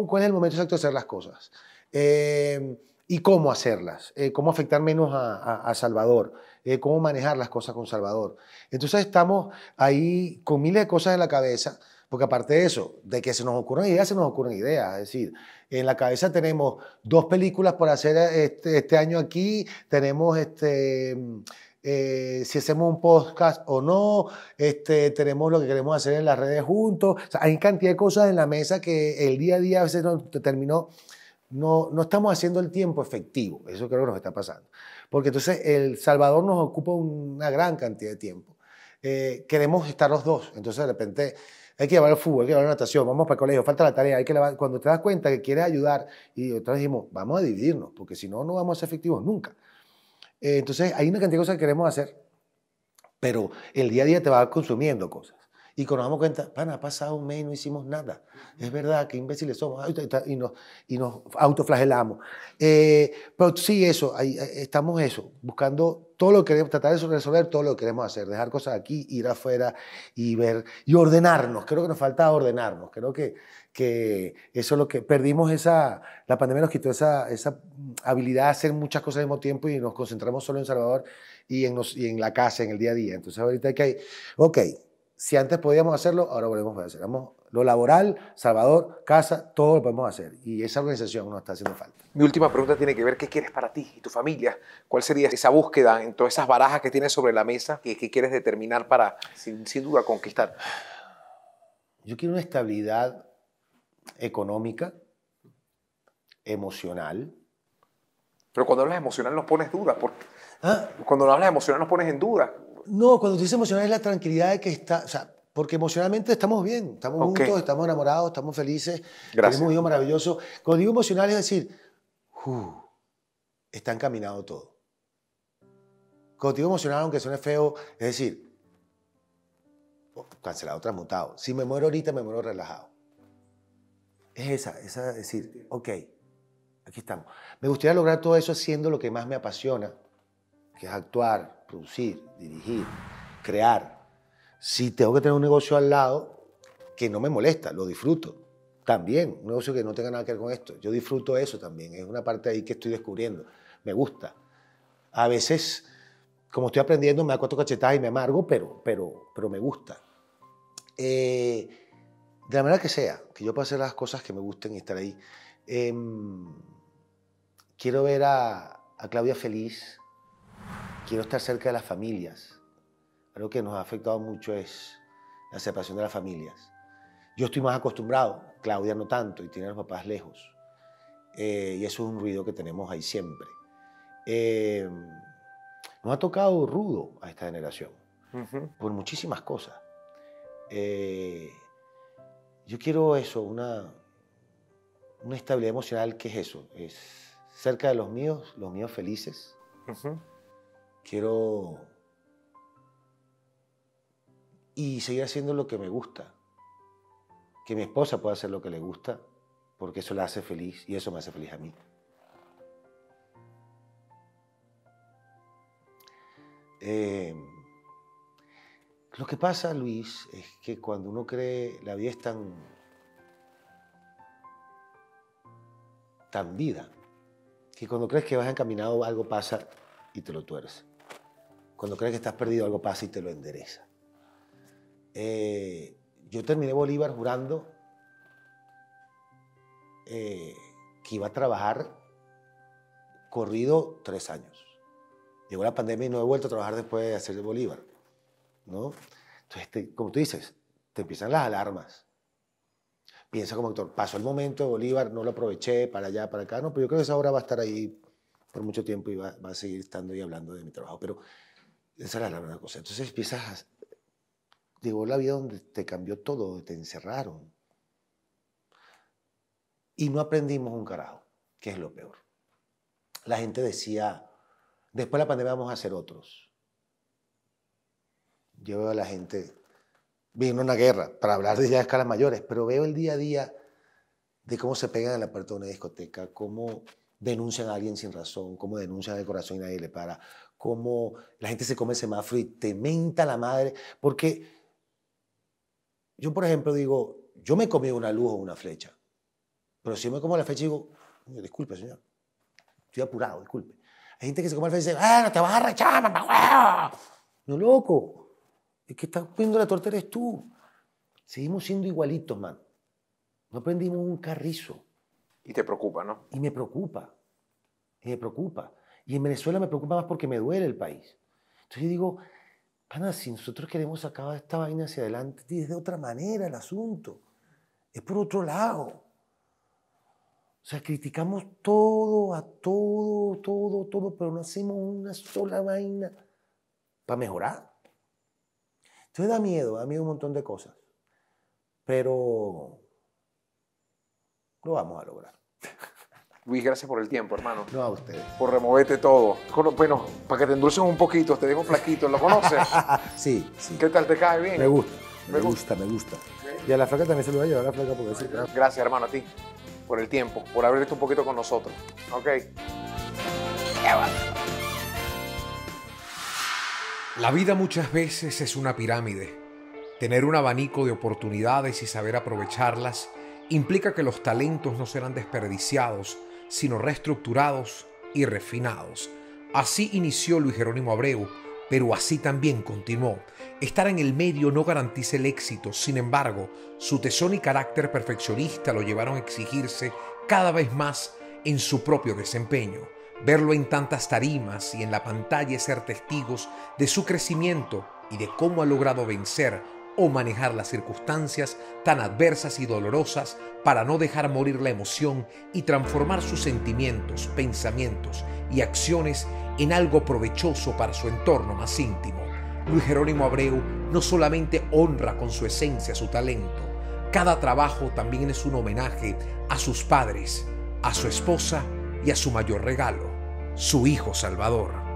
¿Cuál es el momento exacto de hacer las cosas? Eh, y cómo hacerlas, eh, cómo afectar menos a, Salvador, eh, cómo manejar las cosas con Salvador. Entonces estamos ahí con miles de cosas en la cabeza, porque aparte de eso, de que se nos ocurren ideas, se nos ocurren ideas. Es decir, en la cabeza tenemos dos películas por hacer este, este año aquí, tenemos este, eh, si hacemos un podcast o no, este, tenemos lo que queremos hacer en las redes juntos. hay cantidad de cosas en la mesa que el día a día a veces no terminó. No, no estamos haciendo el tiempo efectivo, eso creo que nos está pasando. Porque entonces El Salvador nos ocupa una gran cantidad de tiempo. Eh, queremos estar los dos, entonces de repente hay que llevar el fútbol, hay que llevar la natación, vamos para el colegio, falta la tarea, hay que Cuando te das cuenta que quieres ayudar, y otra dijimos, vamos a dividirnos, porque si no, no vamos a ser efectivos nunca. Eh, entonces, hay una cantidad de cosas que queremos hacer, pero el día a día te va consumiendo cosas. Y cuando nos damos cuenta, pana, ha pasado un mes y no hicimos nada. Es verdad, que imbéciles somos. Y nos, autoflagelamos. Eh, pero sí, eso, ahí, eh, estamos eso, buscando todo lo que queremos, tratar de resolver todo lo que queremos hacer, dejar cosas aquí, ir afuera y ver, y ordenarnos. Creo que nos falta ordenarnos. Creo que, que eso es lo que perdimos esa, la pandemia nos quitó esa, esa habilidad de hacer muchas cosas al mismo tiempo y nos concentramos solo en Salvador y en, nos, y en la casa, en el día a día. Entonces ahorita hay que, ok, si antes podíamos hacerlo, ahora volvemos a hacerlo. Lo laboral, Salvador, casa, todo lo podemos hacer. Y esa organización nos está haciendo falta. Mi última pregunta tiene que ver qué quieres para ti y tu familia. ¿Cuál sería esa búsqueda en todas esas barajas que tienes sobre la mesa ¿Qué quieres determinar para, sin, duda, conquistar? Yo quiero una estabilidad económica, emocional. Pero cuando hablas emocional nos pones dudas. Porque ah. Cuando hablas emocional nos pones en duda. No, cuando dice emocional es la tranquilidad de que está, o sea, porque emocionalmente estamos bien, estamos juntos, estamos enamorados, estamos felices, Gracias. tenemos un maravilloso. Cuando digo emocional es decir, uh, está encaminado todo. Cuando digo emocional, aunque suene feo, es decir, oh, cancelado, transmutado. Si me muero ahorita, me muero relajado. Es esa, esa, es decir, ok, aquí estamos. Me gustaría lograr todo eso haciendo lo que más me apasiona, que es actuar, producir, dirigir, crear. Si tengo que tener un negocio al lado, que no me molesta, lo disfruto. También, un negocio que no tenga nada que ver con esto. Yo disfruto eso también, es una parte ahí que estoy descubriendo. Me gusta. A veces, como estoy aprendiendo, me da cuatro cachetadas y me amargo, pero, pero, pero me gusta. Eh, de la manera que sea, que yo pueda hacer las cosas que me gusten y estar ahí. Em, quiero ver a, a Claudia feliz, Quiero estar cerca de las familias. Lo que nos ha afectado mucho es la separación de las familias. Yo estoy más acostumbrado, Claudia no tanto, y tiene a los papás lejos. Eh, y eso es un ruido que tenemos ahí siempre. Eh, nos ha tocado rudo a esta generación, por muchísimas cosas. Eh, yo quiero eso, una, estabilidad emocional ¿Qué es eso, es cerca de los míos, los míos felices, Quiero... Y seguir haciendo lo que me gusta. Que mi esposa pueda hacer lo que le gusta, porque eso la hace feliz y eso me hace feliz a mí. Eh, lo que pasa, Luis, es que cuando uno cree la vida es tan, tan vida, que cuando crees que vas encaminado algo pasa y te lo tuerces. Cuando crees que estás perdido, algo pasa y te lo endereza. Eh, yo terminé Bolívar jurando eh, que iba a trabajar corrido tres años. Llegó la pandemia y no he vuelto a trabajar después de hacer Bolívar. ¿no? Entonces, como tú dices, te empiezan las alarmas. Piensa como actor, pasó el momento de Bolívar, no lo aproveché para allá, para acá, no, pero yo creo que esa obra va a estar ahí por mucho tiempo y va, va a seguir estando y hablando de mi trabajo. Pero esa era la verdadera cosa. Entonces empiezas a... Llegó la vida donde te cambió todo, te encerraron. Y no aprendimos un carajo, que es lo peor. La gente decía, después de la pandemia vamos a hacer otros. Yo veo a la gente, vino una guerra, para hablar de ya escalas mayores, pero veo el día a día de cómo se pegan en la puerta de una discoteca, cómo denuncian a alguien sin razón, cómo denuncian de corazón y nadie le para, como la gente se come semáforo y te menta la madre. Porque yo, por ejemplo, digo, yo me comí una luz o una flecha. Pero si yo me como la flecha digo, disculpe, señor, estoy apurado, disculpe. Hay gente que se come la flecha y dice, ah, no te vas a rechazar, mamá, No, loco, es que está comiendo la tortera? eres tú. Seguimos siendo igualitos, man. No aprendimos un carrizo. Y te preocupa, ¿no? Y me preocupa. Y me preocupa. Y en Venezuela me preocupa más porque me duele el país. Entonces yo digo, si nosotros queremos sacar esta vaina hacia adelante, es de otra manera el asunto. Es por otro lado. O sea, criticamos todo, a todo, todo, todo, pero no hacemos una sola vaina para mejorar. Entonces da miedo, da miedo un montón de cosas. Pero lo vamos a lograr. Luis, gracias por el tiempo, hermano. No, a ustedes. Por removerte todo. Bueno, para que te endulcen un poquito, te dejo flaquito, ¿lo conoces? sí, sí. ¿Qué tal te cae bien? Me gusta, me, gusta, me gusta. Y a la flaca también se lo va a llevar a la flaca porque sí, Gracias, hermano, a ti por el tiempo, por abrirte un poquito con nosotros. Ok. La vida muchas veces es una pirámide. Tener un abanico de oportunidades y saber aprovecharlas implica que los talentos no serán desperdiciados sino reestructurados y refinados. Así inició Luis Jerónimo Abreu, pero así también continuó. Estar en el medio no garantiza el éxito, sin embargo, su tesón y carácter perfeccionista lo llevaron a exigirse cada vez más en su propio desempeño. Verlo en tantas tarimas y en la pantalla ser testigos de su crecimiento y de cómo ha logrado vencer o manejar las circunstancias tan adversas y dolorosas para no dejar morir la emoción y transformar sus sentimientos, pensamientos y acciones en algo provechoso para su entorno más íntimo. Luis Jerónimo Abreu no solamente honra con su esencia su talento, cada trabajo también es un homenaje a sus padres, a su esposa y a su mayor regalo, su hijo Salvador.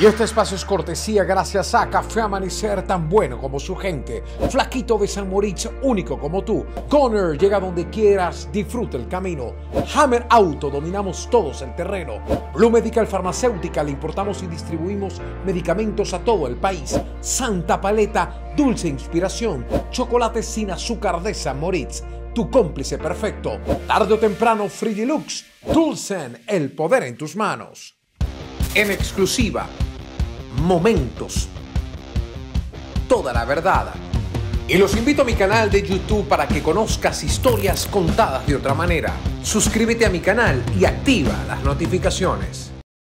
Y este espacio es cortesía gracias a Café Amanecer, tan bueno como su gente. Flaquito de San Moritz, único como tú. Connor, llega donde quieras, disfruta el camino. Hammer Auto, dominamos todos el terreno. Blue Medical Farmacéutica, le importamos y distribuimos medicamentos a todo el país. Santa Paleta, dulce inspiración. Chocolate sin azúcar de San Moritz tu cómplice perfecto. Tarde o temprano, Free Deluxe, Dulcen, el poder en tus manos en exclusiva. Momentos. Toda la verdad. Y los invito a mi canal de YouTube para que conozcas historias contadas de otra manera. Suscríbete a mi canal y activa las notificaciones.